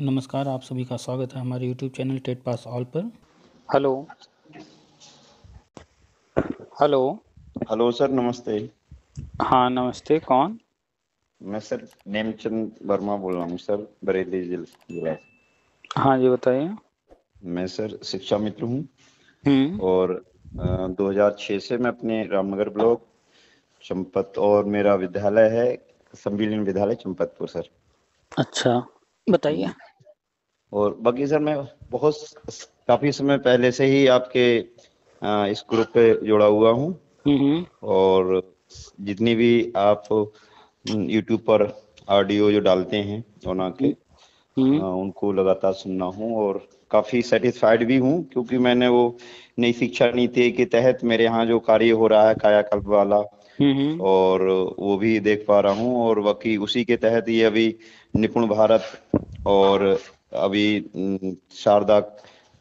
नमस्कार आप सभी का स्वागत है हमारे YouTube channel TET pass all पर हेलो हेलो हेलो सर नमस्ते हाँ नमस्ते कौन मैं सर नेमचंद वर्मा बोल रहा हूँ सर बरेली जिला हाँ जी बताइए मैं सर शिक्षा मित्र हूँ हम्म। और 2006 से मैं अपने रामनगर ब्लॉक चंपत और मेरा विद्यालय है सम्मिलन विद्यालय चंपतपुर सर अच्छा बताइए और बाकी सर मैं बहुत काफी समय पहले से ही आपके इस ग्रुप पे जुड़ा हुआ हूँ हम्म, हम्म। और जितनी भी आप यूट्यूब हम्म, पर ऑडियो जो डालते हैं ओना के उनको लगातार सुनना हूँ और काफी सेटिस्फाइड भी हूँ क्योंकि मैंने वो नई शिक्षा नीति के तहत मेरे यहाँ जो कार्य हो रहा है कायाकल्प वाला और वो भी देख पा रहा हूँ और बाकी उसी के तहत ये अभी निपुण भारत और अभी हम्म, शारदा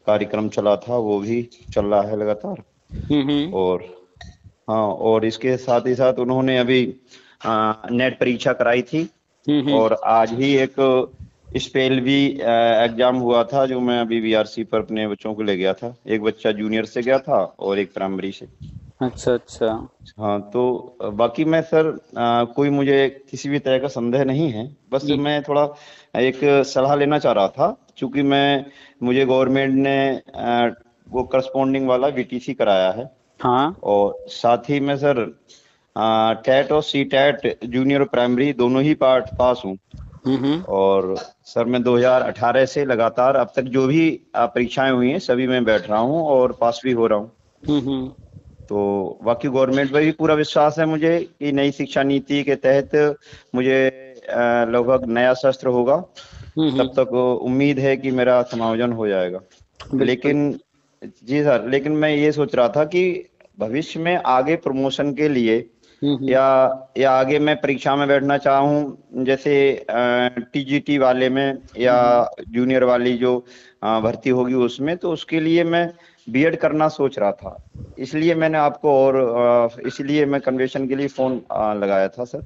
कार्यक्रम चला था वो भी चल रहा है लगातार और हाँ और इसके साथ ही साथ उन्होंने अभी आ, नेट परीक्षा कराई थी और आज ही एक स्पेल भी एग्जाम हुआ था जो मैं अभी वीआरसी पर अपने बच्चों को ले गया था एक बच्चा जूनियर से गया था और एक प्राइमरी से अच्छा अच्छा हाँ तो बाकी मैं सर आ, कोई मुझे किसी भी तरह का संदेह नहीं है बस मैं थोड़ा एक सलाह लेना चाह रहा था क्योंकि मैं मुझे गवर्नमेंट ने आ, वो करस्पोंडिंग वाला वीटीसी कराया है हाँ और साथ ही मैं सर टैट और सी टैट जूनियर और प्राइमरी दोनों ही पार्ट पास हूँ हम्म, हम्म। और सर मैं 2018 से लगातार अब तक जो भी परीक्षाएं हुई हैं सभी मैं बैठ रहा हूँ और पास भी हो रहा हूँ हम्म, तो बाकी गवर्नमेंट पर भी पूरा विश्वास है मुझे कि नई शिक्षा नीति के तहत मुझे लगभग नया शस्त्र होगा हम्म, हम्म। तब तक उम्मीद है कि मेरा समायोजन हो जाएगा लेकिन जी सर लेकिन मैं ये सोच रहा था कि भविष्य में आगे प्रमोशन के लिए हम्म, या या आगे मैं परीक्षा में बैठना चाहूं जैसे टीजीटी वाले में या जूनियर वाली जो भर्ती होगी उसमें तो उसके लिए मैं बीएड करना सोच रहा था इसलिए मैंने आपको और इसलिए मैं कन्वेशन के लिए फ़ोन लगाया था सर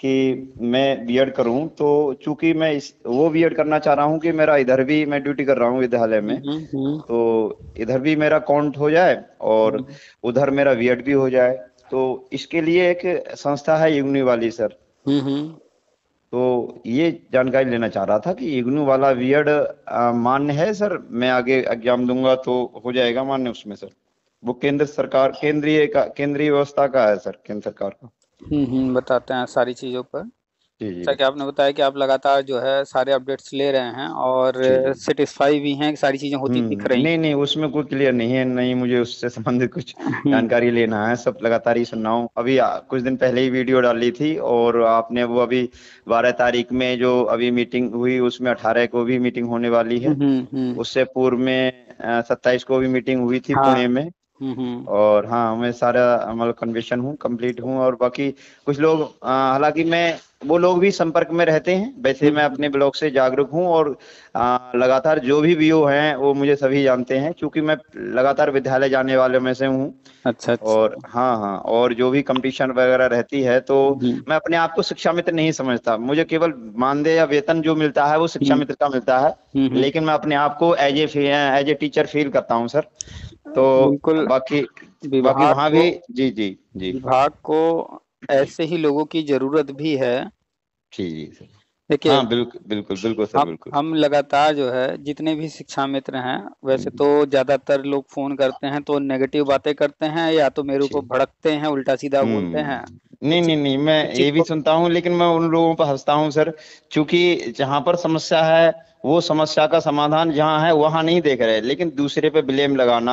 कि मैं बीएड करूं तो चूंकि मैं इस वो बीएड करना चाह रहा हूं कि मेरा इधर भी मैं ड्यूटी कर रहा हूं विद्यालय में हम्म, हम्म, हम्म। तो इधर भी मेरा काउंट हो जाए और उधर मेरा बीएड भी हो जाए तो इसके लिए एक संस्था है यूगनी वाली सर तो ये जानकारी लेना चाह रहा था कि इग्नू वाला वियर्ड मान्य है सर मैं आगे एग्जाम दूंगा तो हो जाएगा मान्य उसमें सर वो केंद्र सरकार केंद्रीय का केंद्रीय व्यवस्था का है सर केंद्र सरकार का हम्म, हम्म बताते हैं सारी चीजों पर जैसा कि आपने बताया कि आप लगातार जो है सारे अपडेट्स ले रहे हैं और सेटिस्फाई भी हैं सारी चीजें होती हम्म, दिख रही नहीं नहीं उसमें कोई क्लियर नहीं है नहीं मुझे उससे संबंधित कुछ जानकारी लेना है सब लगातार ही सुन रहा हूँ अभी कुछ दिन पहले ही वीडियो डाली थी और आपने वो अभी बारह तारीख में जो अभी मीटिंग हुई उसमें अठारह को भी मीटिंग होने वाली है हम्म, हम्म, उससे पूर्व में सत्ताईस को भी मीटिंग हुई थी हाँ। पुणे में और हाँ मैं सारा अमल कन्वेशन हूँ कंप्लीट हूँ और बाकी कुछ लोग हालांकि मैं वो लोग भी संपर्क में रहते हैं वैसे मैं अपने ब्लॉग से जागरूक हूँ और लगातार जो भी वीओ हैं वो मुझे सभी जानते हैं क्योंकि मैं लगातार विद्यालय जाने वाले में से हूँ अच्छा, अच्छा और हाँ हाँ और जो भी कंपटीशन वगैरह रहती है तो मैं अपने आप को शिक्षा मित्र नहीं समझता मुझे केवल मानदेय या वेतन जो मिलता है वो शिक्षा हम्म। मित्र का मिलता है लेकिन मैं अपने आप को as a as a teacher feel करता हूँ सर तो बिल्कुल बाकी बाकी वहां भी जी जी जी विभाग को ऐसे ही लोगों की जरूरत भी है जी जी सर देखिए हाँ, बिल्कुल बिल्कुल बिल्कुल सर हम, बिल्कुल हम लगातार जो है जितने भी शिक्षा मित्र हैं वैसे हम्म। तो ज्यादातर लोग फोन करते हैं तो नेगेटिव बातें करते हैं या तो मेरे को भड़कते हैं उल्टा सीधा बोलते हम्म। हैं नहीं तो नहीं नहीं मैं तो ये भी सुनता हूँ लेकिन मैं उन लोगों पर हंसता हूँ सर क्योंकि जहाँ पर समस्या है वो समस्या का समाधान जहाँ है वहाँ नहीं देख रहे लेकिन दूसरे पे ब्लेम लगाना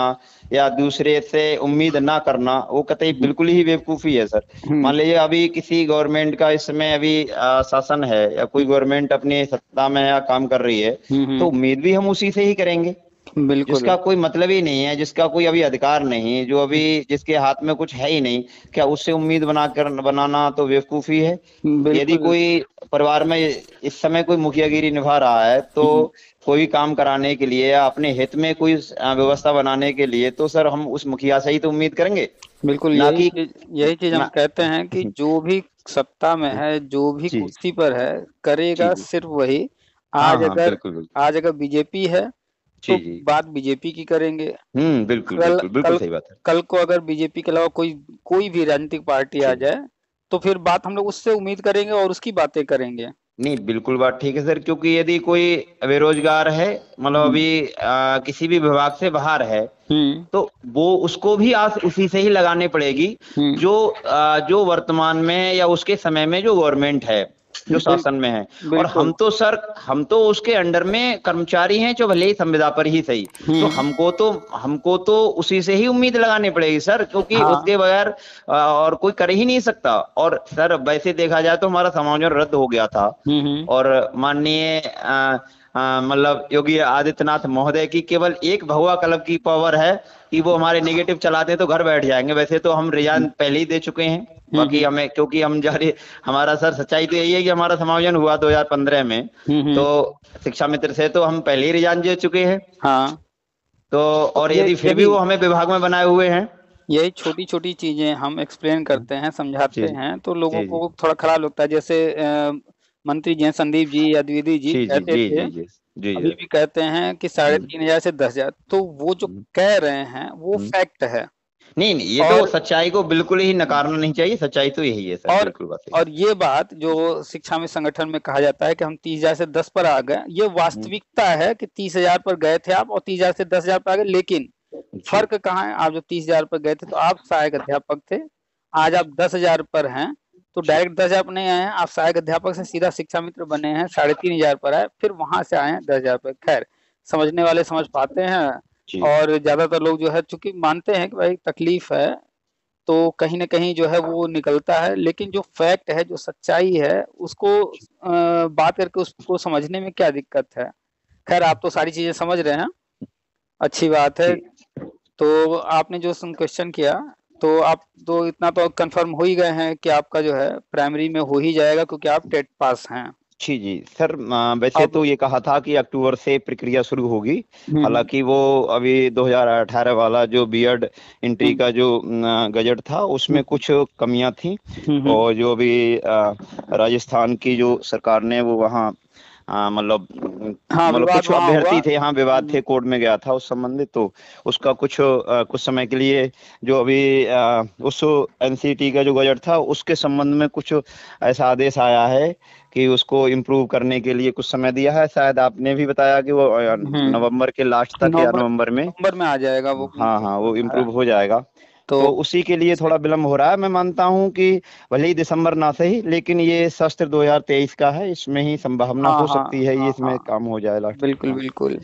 या दूसरे से उम्मीद ना करना वो कतई हम्म। बिल्कुल ही बेवकूफ़ी है सर हम्म। मान लीजिए अभी किसी गवर्नमेंट का इस समय अभी शासन है या कोई गवर्नमेंट अपनी सत्ता में या काम कर रही है हम्म, तो उम्मीद भी हम उसी से ही करेंगे बिल्कुल जिसका कोई मतलब ही नहीं है जिसका कोई अभी अधिकार नहीं जो अभी जिसके हाथ में कुछ है ही नहीं क्या उससे उम्मीद बनाकर बनाना तो बेवकूफी है यदि कोई परिवार में इस समय कोई मुखियागिरी निभा रहा है तो हम्म। कोई काम कराने के लिए या अपने हित में कोई व्यवस्था बनाने के लिए तो सर हम उस मुखिया से ही तो उम्मीद करेंगे बिल्कुल यही यही चीज हम कहते हैं कि हम्म। जो भी सत्ता में है जो भी कुर्सी पर है करेगा सिर्फ वही हाँ, आज हाँ, अगर आज अगर बीजेपी है तो बात बीजेपी की करेंगे हम्म बिल्कुल कल, बिल्कुल, बिल्कुल कल, सही बात है कल को अगर बीजेपी के अलावा कोई कोई भी राजनीतिक पार्टी आ जाए तो फिर बात हम लोग उससे उम्मीद करेंगे और उसकी बातें करेंगे नहीं बिल्कुल बात ठीक है सर क्योंकि यदि कोई बेरोजगार है मतलब हम्म। अभी आ, किसी भी विभाग से बाहर है हम्म। तो वो उसको भी आस उसी से ही लगाने पड़ेगी हम्म। जो आ, जो वर्तमान में या उसके समय में जो गवर्नमेंट है जो शासन में है और हम तो सर हम तो उसके अंडर में कर्मचारी हैं जो भले ही संविदा पर ही सही हम्म। तो हमको तो हमको तो उसी से ही उम्मीद लगानी पड़ेगी सर क्योंकि हाँ। उसके बगैर और कोई कर ही नहीं सकता और सर वैसे देखा जाए तो हमारा समाज रद्द हो गया था हम्म, हम्म। और माननीय मतलब योगी आदित्यनाथ महोदय की केवल एक भगवा कलम की पावर है कि वो हमारे नेगेटिव चलाते हैं तो घर बैठ जाएंगे वैसे तो हम रिजाइन हम्म। पहले ही दे चुके हैं हम्म, हम्म। बाकी हमें क्योंकि हम जा रहे हमारा सर सच्चाई तो यही है कि हमारा समायोजन हुआ 2015 में तो शिक्षा मित्र से तो हम पहले ही रिजाइन दे चुके हैं हाँ तो और यदि फिर भी वो हमें विभाग में बनाए हुए हैं यही छोटी छोटी चीजें हम एक्सप्लेन करते हैं समझाते हैं तो लोगों को थोड़ा खराब लगता है जैसे मंत्री जैन संदीप जी या द्विवेदी जी कहते जी, थे जी, जी, अभी भी कहते हैं कि साढ़े तीन हजार से दस हजार तो वो जो हम्म। कह रहे हैं वो फैक्ट हम्म। है नहीं नहीं ये तो और, तो सच्चाई को बिल्कुल ही नकारना नहीं चाहिए सच्चाई तो यही है सर, और, और ये बात जो शिक्षा में संगठन में कहा जाता है कि हम तीस हजार से दस पर आ गए ये हम्म। वास्तविकता है कि तीस हजार पर गए थे आप और तीस हजार से दस हजार पर आ गए लेकिन फर्क कहाँ है आप जो तीस हजार पर गए थे तो आप सहायक अध्यापक थे आज आप दस हजार पर हैं तो डायरेक्ट दस हजार नहीं आए हैं आप सहायक अध्यापक से सीधा शिक्षा मित्र बने हैं साढ़े तीन हजार पर आए फिर वहां से आए हैं दस हजार पर खैर समझने वाले समझ पाते हैं और ज्यादातर लोग जो है चूंकि मानते हैं कि भाई तकलीफ है तो कहीं ना कहीं जो है वो निकलता है लेकिन जो फैक्ट है जो सच्चाई है उसको बात करके उसको समझने में क्या दिक्कत है खैर आप तो सारी चीजें समझ रहे हैं अच्छी बात है तो आपने जो क्वेश्चन किया तो आप तो इतना तो कंफर्म हो ही गए हैं कि आपका जो है प्राइमरी में हो ही जाएगा क्योंकि आप टेट पास हैं जी जी सर वैसे तो ये कहा था कि अक्टूबर से प्रक्रिया शुरू होगी हम्म। हालांकि वो अभी 2018 वाला जो बीएड एंट्री हम्म। का जो गजट था उसमें हम्म। कुछ कमियां थी और जो अभी राजस्थान की जो सरकार ने वो वहाँ हाँ, मतलब हाँ मतलब कुछ अभ्यर्थी थे हाँ विवाद थे हम्म। कोर्ट में गया था उस संबंधित तो उसका कुछ आ, कुछ समय के लिए जो अभी आ, उस एनसीटी का जो गजट था उसके संबंध में कुछ ऐसा आदेश आया है कि उसको इम्प्रूव करने के लिए कुछ समय दिया है शायद आपने भी बताया कि वो हम्म। नवंबर के लास्ट तक या नवंबर में नवंबर में आ जाएगा वो हाँ हाँ वो इम्प्रूव हो जाएगा तो, तो उसी के लिए थोड़ा विलम्ब हो रहा है मैं मानता हूँ कि भले ही दिसंबर ना सही लेकिन ये शस्त्र 2023 का है इसमें ही संभावना हाँ, हो हाँ, सकती है ये हाँ, इसमें काम हो जाए बिल्कुल बिल्कुल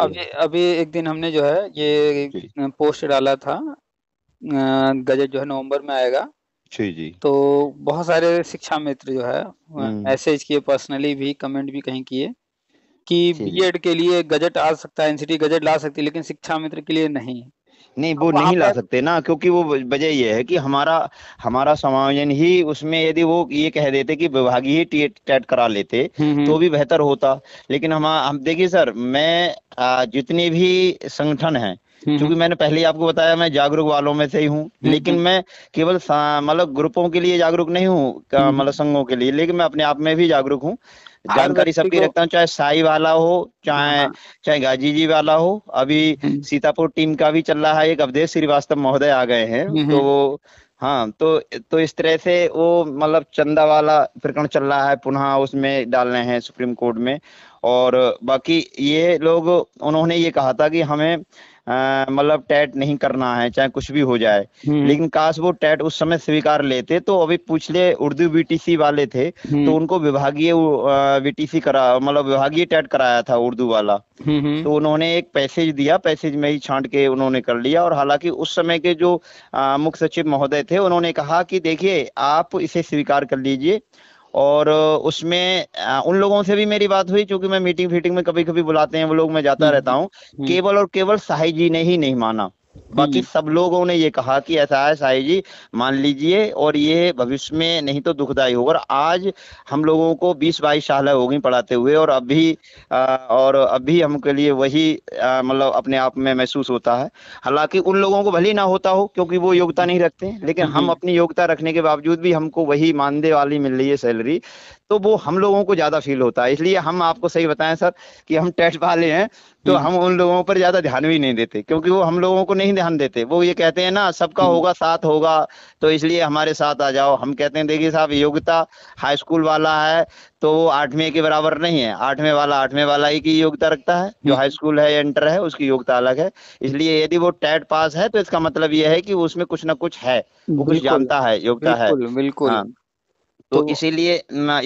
अभी अभी एक दिन हमने जो है ये पोस्ट डाला था गजट जो है नवंबर में आएगा जी जी तो बहुत सारे शिक्षा मित्र जो है हम्म। मैसेज किए पर्सनली भी कमेंट भी कहीं किए कि बीएड के लिए गजट आ सकता है एनसीटी गजट ला सकती है लेकिन शिक्षा मित्र के लिए नहीं नहीं वो नहीं ला सकते ना क्योंकि वो वजह ये है कि हमारा हमारा समायोजन ही उसमें यदि वो ये कह देते कि विभागीय टेट करा लेते हम्म, हम्म। तो भी बेहतर होता लेकिन हम हम देखिए सर मैं जितने भी संगठन हैं हम्म, क्योंकि मैंने पहले ही आपको बताया मैं जागरूक वालों में से ही हूँ लेकिन मैं केवल मतलब ग्रुपों के लिए जागरूक नहीं हूँ मतलब संघों के लिए लेकिन मैं अपने आप में भी जागरूक हूँ हाँ, जानकारी सबकी रखता हूँ चाहे साई वाला हो चाहे हाँ, हाँ। चाहे गाजी जी वाला हो अभी हम्म। सीतापुर टीम का भी चल रहा है एक अवधेश श्रीवास्तव महोदय आ गए हैं हम्म, तो हम्म। हाँ तो तो इस तरह से वो मतलब चंदा वाला प्रकरण चल रहा है पुनः उसमें डाल रहे हैं सुप्रीम कोर्ट में और बाकी ये लोग उन्होंने ये कहा था कि हमें मतलब टैट नहीं करना है चाहे कुछ भी हो जाए हम्म। लेकिन काश वो टैट उस समय स्वीकार लेते तो अभी पिछले उर्दू बीटीसी वाले थे हम्म। तो उनको विभागीय बीटीसी करा मतलब विभागीय टैट कराया था उर्दू वाला हम्म, तो उन्होंने एक पैसेज दिया पैसेज में ही छांट के उन्होंने कर लिया और हालांकि उस समय के जो मुख्य सचिव महोदय थे उन्होंने कहा कि देखिए आप इसे स्वीकार कर लीजिए और उसमें उन लोगों से भी मेरी बात हुई क्योंकि मैं मीटिंग फीटिंग में कभी कभी बुलाते हैं वो लोग मैं जाता हम्म, रहता हूँ हम्म। केवल और केवल साहिजी ने ही नहीं माना बाकी हम्म। सब लोगों ने ये कहा कि ऐसा है साई जी मान लीजिए और ये भविष्य में नहीं तो दुखदायी होगा आज हम लोगों को बीस बाईस साल हो गई पढ़ाते हुए और अभी आ, और अभी हमके लिए वही मतलब अपने आप में महसूस होता है हालांकि उन लोगों को भले ना होता हो क्योंकि वो योग्यता नहीं रखते लेकिन हम्म। हम अपनी योग्यता रखने के बावजूद भी हमको वही मानदे वाली मिल रही है सैलरी तो वो हम लोगों को ज्यादा फील होता है इसलिए हम आपको सही बताएं सर कि हम टेस्ट वाले हैं तो हम्म। हम उन लोगों पर ज्यादा ध्यान भी नहीं देते क्योंकि वो हम लोगों को नहीं ध्यान देते वो ये कहते हैं ना सबका हम्म। होगा साथ होगा तो इसलिए हमारे साथ आ जाओ हम कहते हैं देखिए साहब योग्यता हाई स्कूल वाला है तो वो आठवें के बराबर नहीं है आठवें वाला आठवें वाला ही की योग्यता रखता है जो हम्म। हाई स्कूल है इंटर है उसकी योग्यता अलग है इसलिए यदि वो टेट पास है तो इसका मतलब ये है कि उसमें कुछ ना कुछ है वो कुछ जानता है योग्यता है बिल्कुल हाँ। तो, तो इसीलिए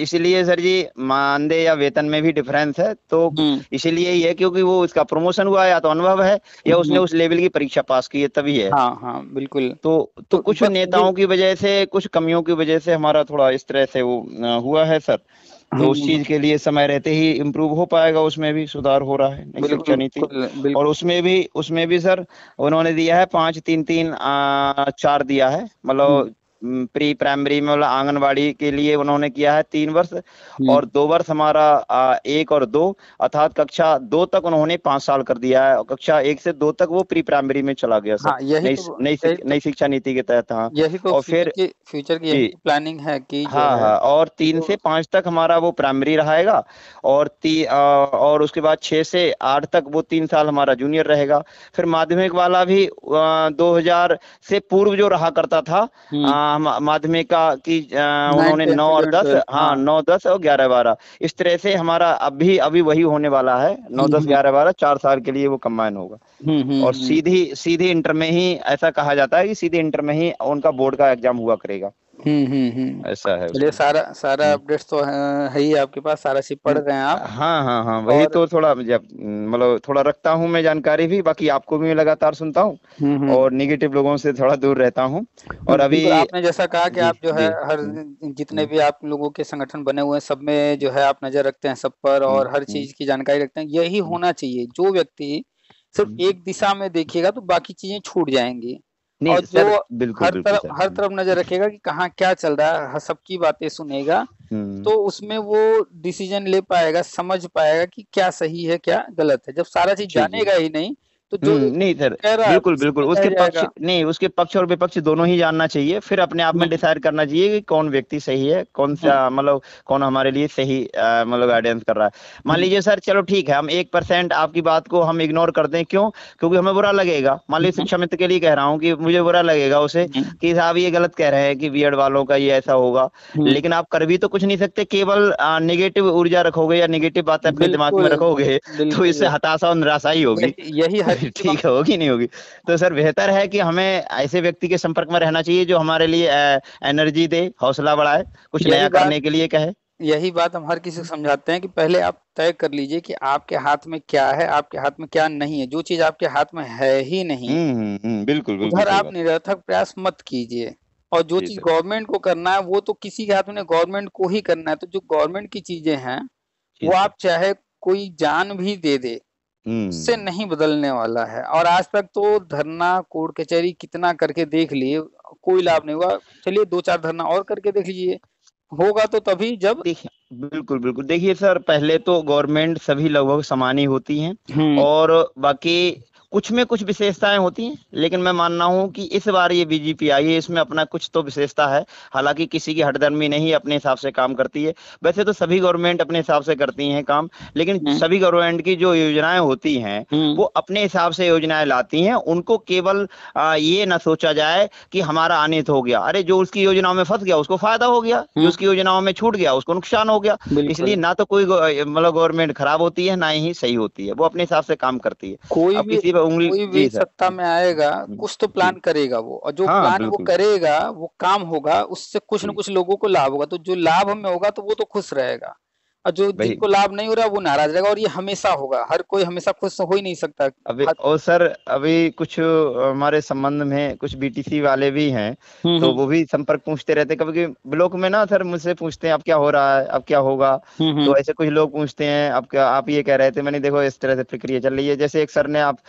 इसीलिए सर जी मानदेय या वेतन में भी डिफरेंस है तो हम्म। इसीलिए ही है क्योंकि वो उसका प्रमोशन हुआ या तो अनुभव है या हम्म, उसने हम्म। उस लेवल की परीक्षा पास की है तभी है हाँ हाँ बिल्कुल तो तो, तो कुछ नेताओं की वजह से कुछ कमियों की वजह से हमारा थोड़ा इस तरह से वो हुआ है सर तो उस चीज के लिए समय रहते ही इम्प्रूव हो पाएगा उसमें भी सुधार हो रहा है शिक्षा नीति और उसमें भी उसमें भी सर उन्होंने दिया है पांच तीन तीन आ, चार दिया है मतलब प्री प्राइमरी में आंगनबाड़ी के लिए उन्होंने किया है तीन वर्ष हम्म। और दो वर्ष हमारा एक और दो अर्थात कक्षा दो तक उन्होंने पांच साल कर दिया है और कक्षा एक से दो तक वो प्री प्राइमरी में चला गया हाँ, यही नई तो, तो, नई शिक्षा नीति के तहत हाँ यही तो और फिर फ्यूचर की, प्लानिंग है की हाँ हाँ और तीन से पांच तक हमारा वो प्राइमरी रहेगा और और उसके बाद छह से आठ तक वो तीन साल हमारा जूनियर रहेगा फिर माध्यमिक वाला भी दो से पूर्व जो रहा करता था हम्म। माध्यमिका की उन्होंने नौ और दस हाँ, हाँ नौ दस और ग्यारह बारह इस तरह से हमारा अभी अभी वही होने वाला है नौ दस हम्म। ग्यारह बारह चार साल के लिए वो कम्बाइन होगा हम्म, हम्म, और सीधी सीधी इंटर में ही ऐसा कहा जाता है कि सीधे इंटर में ही उनका बोर्ड का एग्जाम हुआ करेगा हम्म, हम्म, हम्म। ऐसा है चलिए सारा सारा अपडेट्स तो है ही आपके पास सारा चीज पढ़ रहे हैं आप हाँ हाँ हाँ वही और... तो थोड़ा मतलब थोड़ा रखता हूँ मैं जानकारी भी बाकी आपको भी मैं लगातार सुनता हूँ और निगेटिव लोगों से थोड़ा दूर रहता हूँ और अभी आपने जैसा कहा कि आप जो है हर जितने भी आप लोगों के संगठन बने हुए हैं सब में जो है आप नजर रखते हैं सब पर और हर चीज की जानकारी रखते हैं यही होना चाहिए जो व्यक्ति सिर्फ एक दिशा में देखिएगा तो बाकी चीजें छूट जाएंगी नहीं और सर, जो बिल्कुल, हर तरफ हर हम्म। तरफ नजर रखेगा कि कहाँ क्या चल रहा है सबकी बातें सुनेगा हम्म। तो उसमें वो डिसीजन ले पाएगा समझ पाएगा कि क्या सही है क्या गलत है जब सारा चीज जानेगा ही नहीं तो जो हम्म, नहीं सर बिल्कुल बिल्कुल उसके पक्ष नहीं उसके पक्ष और विपक्ष दोनों ही जानना चाहिए फिर अपने आप में डिसाइड हम्म। करना चाहिए कि कौन व्यक्ति सही है कौन सा हम्म। मतलब कौन हमारे लिए सही मतलब गाइडेंस कर रहा है मान लीजिए सर चलो ठीक है हम एक परसेंट आपकी बात को हम इग्नोर कर दें क्यों क्योंकि हमें बुरा लगेगा मान लीजिए शिक्षा मित्र के लिए कह रहा हूँ कि मुझे बुरा लगेगा उसे कि साहब ये गलत कह रहे हैं कि बी वालों का ये ऐसा होगा लेकिन आप कर भी तो कुछ नहीं सकते केवल निगेटिव ऊर्जा रखोगे या निगेटिव बातें अपने दिमाग में रखोगे तो इससे हताशा और निराशा ही होगी यही ठीक है होगी नहीं होगी तो सर बेहतर है कि हमें ऐसे व्यक्ति के संपर्क में रहना चाहिए जो हमारे लिए एनर्जी दे हौसला बढ़ाए कुछ नया करने के लिए कहे यही बात हम हर किसी को समझाते हैं कि पहले आप तय कर लीजिए कि आपके हाथ में क्या है आपके हाथ में क्या नहीं है जो चीज आपके हाथ में है ही नहीं हम्म, हम्म, हम्म, बिल्कुल बिल्कुल उधर आप निरर्थक प्रयास मत कीजिए और जो चीज गवर्नमेंट को करना है वो तो किसी के हाथ में गवर्नमेंट को ही करना है तो जो गवर्नमेंट की चीजें हैं वो आप चाहे कोई जान भी दे दे उससे हम्म। नहीं बदलने वाला है और आज तक तो धरना कोर्ट कचहरी कितना करके देख लिए कोई लाभ नहीं हुआ चलिए दो चार धरना और करके देख लीजिए होगा तो तभी जब देखिए बिल्कुल बिल्कुल देखिए सर पहले तो गवर्नमेंट सभी लगभग समान ही होती है हम्म। और बाकी कुछ में कुछ विशेषताएं होती हैं लेकिन मैं मानना हूं हूँ कि इस बार ये बीजेपी आई है इसमें अपना कुछ तो विशेषता है हालांकि किसी की हटधर्मी नहीं अपने हिसाब से काम करती है वैसे तो सभी गवर्नमेंट अपने हिसाब से करती हैं काम लेकिन हम्म। सभी गवर्नमेंट की जो योजनाएं होती हैं हम्म। वो अपने हिसाब से योजनाएं लाती हैं उनको केवल ये ना सोचा जाए कि हमारा अनित हो गया अरे जो उसकी योजनाओं में फंस गया उसको फायदा हो गया जो हम्म। उसकी योजनाओं में छूट गया उसको नुकसान हो गया इसलिए ना तो कोई मतलब गवर्नमेंट खराब होती है ना ही सही होती है वो अपने हिसाब से काम करती है कोई उंगली कोई भी सत्ता में आएगा कुछ तो प्लान करेगा वो और जो हाँ, प्लान वो करेगा वो काम होगा उससे कुछ न कुछ लोगों को लाभ होगा तो जो लाभ हमें होगा तो वो तो खुश रहेगा और जो जिनको लाभ नहीं हो रहा वो नाराज रहेगा और ये हमेशा होगा हर कोई हमेशा खुश तो हो ही नहीं सकता अभी हर... और सर अभी कुछ हमारे संबंध में कुछ बीटीसी वाले भी हैं हम्म, तो हम्म। वो भी संपर्क पूछते रहते हैं कभी ब्लॉक में ना सर मुझसे पूछते हैं अब क्या हो रहा है अब क्या होगा हम्म, तो ऐसे कुछ लोग पूछते हैं अब क्या आप ये कह रहे थे मैंने देखो इस तरह से प्रक्रिया चल रही है जैसे एक सर ने आप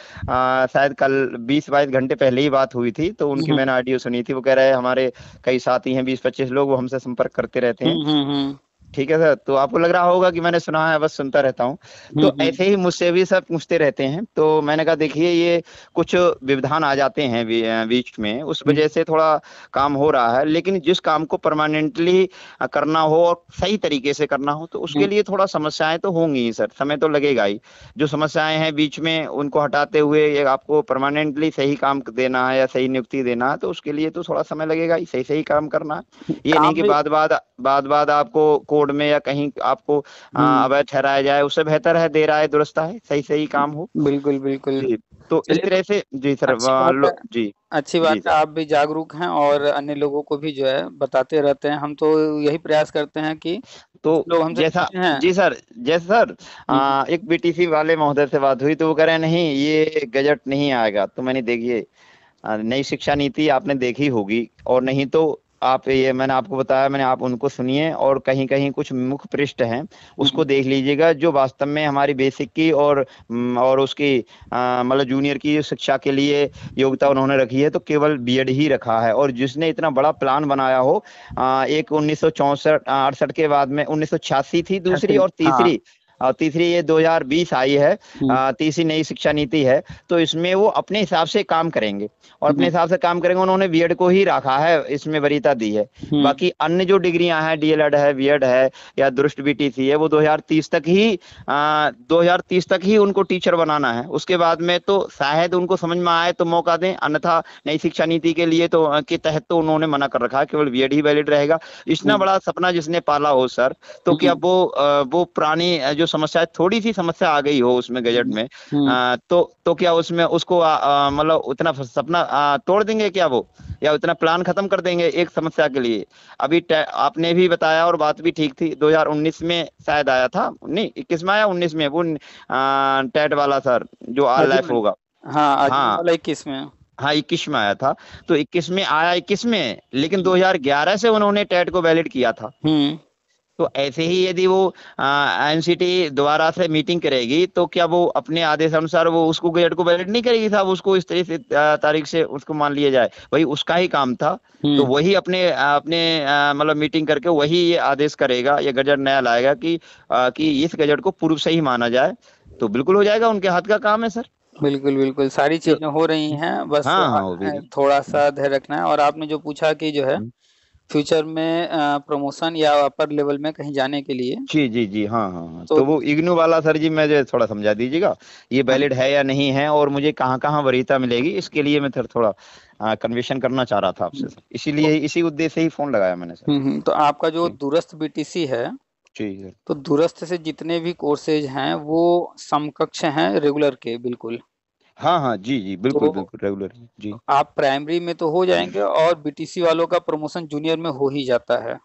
शायद कल बीस बाईस घंटे पहले ही बात हुई थी तो उनकी मैंने ऑडियो सुनी थी वो कह रहे हैं हमारे कई साथी हैं बीस पच्चीस लोग वो हमसे संपर्क करते रहते हैं ठीक है सर तो आपको लग रहा होगा कि मैंने सुना है बस सुनता रहता हूँ हम्म, तो हम्म। ऐसे ही मुझसे भी सब पूछते रहते हैं तो मैंने कहा देखिए ये कुछ विविधान आ जाते हैं बीच में उस हम्म। वजह से थोड़ा काम हो रहा है लेकिन जिस काम को परमानेंटली करना हो और सही तरीके से करना हो तो उसके लिए थोड़ा समस्याएं तो होंगी ही सर समय तो लगेगा ही जो समस्याएं हैं बीच में उनको हटाते हुए आपको परमानेंटली सही काम देना है या सही नियुक्ति देना है तो उसके लिए तो थोड़ा समय लगेगा ही सही सही काम करना ये नहीं कि बाद बाद आपको कोर्ट में या कहीं आपको हम्म। अवैध ठहराया जाए उससे बेहतर है दे रहा है दुरुस्ता है सही सही काम हो बिल्कुल बिल्कुल तो इस तरह से जी सर जी अच्छी बात है आप भी जागरूक हैं और अन्य लोगों को भी जो है बताते रहते हैं हम तो यही प्रयास करते हैं कि तो लोग हम जैसा जी सर जैसे सर आ, हम्म। एक बीटीसी वाले महोदय से बात हुई तो वो कह रहे नहीं ये गजट नहीं आएगा तो मैंने देखिए नई शिक्षा नीति आपने देखी होगी और नहीं तो आप ये मैंने आपको बताया मैंने आप उनको सुनिए और कहीं कहीं कुछ मुख्य पृष्ठ हैं उसको हम्म। देख लीजिएगा जो वास्तव में हमारी बेसिक की और और उसकी मतलब जूनियर की शिक्षा के लिए योग्यता उन्होंने रखी है तो केवल बीएड ही रखा है और जिसने इतना बड़ा प्लान बनाया हो आ, एक उन्नीस सौ के बाद में उन्नीस थी दूसरी और तीसरी हाँ। और तीसरी ये 2020 आई है हम्म। तीसरी नई शिक्षा नीति है तो इसमें वो अपने हिसाब से काम करेंगे और अपने हम्म। हिसाब से काम करेंगे उन्होंने बी को ही रखा है इसमें वरीता दी है हम्म। बाकी अन्य जो डिग्रियां हैं डी है बी है या बी टी है वो दो तक ही दो तक ही उनको टीचर बनाना है उसके बाद में तो शायद उनको समझ में आए तो मौका दें अन्यथा नई शिक्षा नीति के लिए तो के तहत तो उन्होंने मना कर रखा है केवल बी ही वैलिड रहेगा इतना बड़ा सपना जिसने पाला हो सर तो क्या वो वो पुरानी जो समस्या है थोड़ी सी समस्या आ गई हो उसमें गजट हम्म। में हम्म। आ, तो तो क्या उसमें उसको मतलब उतना सपना आ, तोड़ देंगे क्या वो या उतना प्लान खत्म कर देंगे एक समस्या के लिए अभी आपने भी बताया और बात भी ठीक थी 2019 में शायद आया था नहीं इक्कीस में आया उन्नीस में वो टेट वाला सर जो आर लाइफ होगा हाँ हाँ इक्कीस में हाँ इक्कीस में आया था तो इक्कीस में आया इक्कीस में लेकिन 2011 हम्म। से उन्होंने टेट को वैलिड किया था तो ऐसे ही यदि वो एनसीटी द्वारा से मीटिंग करेगी तो क्या वो अपने आदेश अनुसार वो उसको गजट को वैलिड नहीं करेगी साहब उसको इस तरह से तारीख से उसको मान लिया जाए वही उसका ही काम था हम्म। तो वही अपने अपने मतलब मीटिंग करके वही ये आदेश करेगा या गजट नया लाएगा कि आ, कि इस गजट को पूर्व से ही माना जाए तो बिल्कुल हो जाएगा उनके हाथ का काम है सर बिल्कुल बिल्कुल सारी तो चीजें हो रही हैं बस हाँ, हाँ, थोड़ा सा धैर्य रखना है और आपने जो पूछा कि जो है हम्म। फ्यूचर में प्रमोशन या अपर लेवल में कहीं जाने के लिए जी जी जी हाँ हाँ, हाँ। तो, तो वो इग्नू वाला सर जी मैं थोड़ा समझा दीजिएगा ये वैलिड हाँ। है या नहीं है और मुझे कहाँ कहाँ वरीयता मिलेगी इसके लिए मैं थोड़ा कन्वेशन करना चाह रहा था आपसे हम्म। सर इसीलिए तो इसी उद्देश्य से ही फोन लगाया मैंने सर हम्म, हम्म, तो आपका जो दूरस्थ बीटीसी है तो दूरस्थ से जितने भी कोर्सेज हैं वो समकक्ष हैं रेगुलर के बिल्कुल हाँ हाँ जी जी बिल्कुल तो बिल्कुल रेगुलर जी आप प्राइमरी में तो हो जाएंगे और बीटीसी वालों का प्रमोशन जूनियर में हो ही जाता है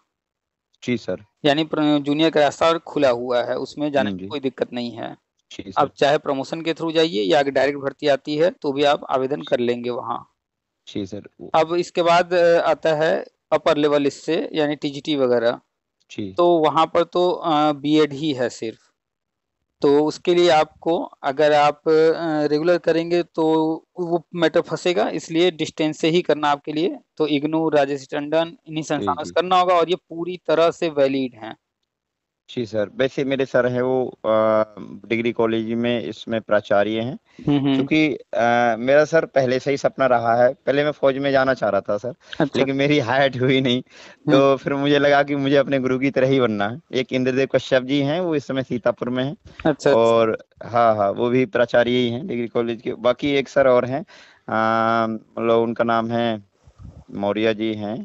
जी सर यानी जूनियर का रास्ता खुला हुआ है उसमें जाने हम्म, की कोई दिक्कत नहीं है आप चाहे प्रमोशन के थ्रू जाइए या अगर डायरेक्ट भर्ती आती है तो भी आप आवेदन कर लेंगे वहाँ जी सर अब इसके बाद आता है अपर लेवल इससे यानी टीजीटी वगैरह तो वहाँ पर तो बीएड ही है सिर्फ तो उसके लिए आपको अगर आप रेगुलर करेंगे तो वो मैटर फंसेगा इसलिए डिस्टेंस से ही करना आपके लिए तो इग्नू राजेश टंडन इन्हीं संस्थानों से करना होगा और ये पूरी तरह से वैलिड हैं जी सर वैसे मेरे सर है वो डिग्री कॉलेज में इसमें प्राचार्य हैं हम्म, हम्म। क्योंकि मेरा सर पहले से ही सपना रहा है पहले मैं फौज में जाना चाह रहा था सर अच्छा। लेकिन मेरी हाइट हुई नहीं तो हम्म। फिर मुझे लगा कि मुझे अपने गुरु की तरह ही बनना है एक इंद्रदेव कश्यप जी हैं वो इस समय सीतापुर में हैं अच्छा, अच्छा। और हाँ हाँ वो भी प्राचार्य ही है डिग्री कॉलेज के बाकी एक सर और हैं मतलब उनका नाम है मौर्य जी हैं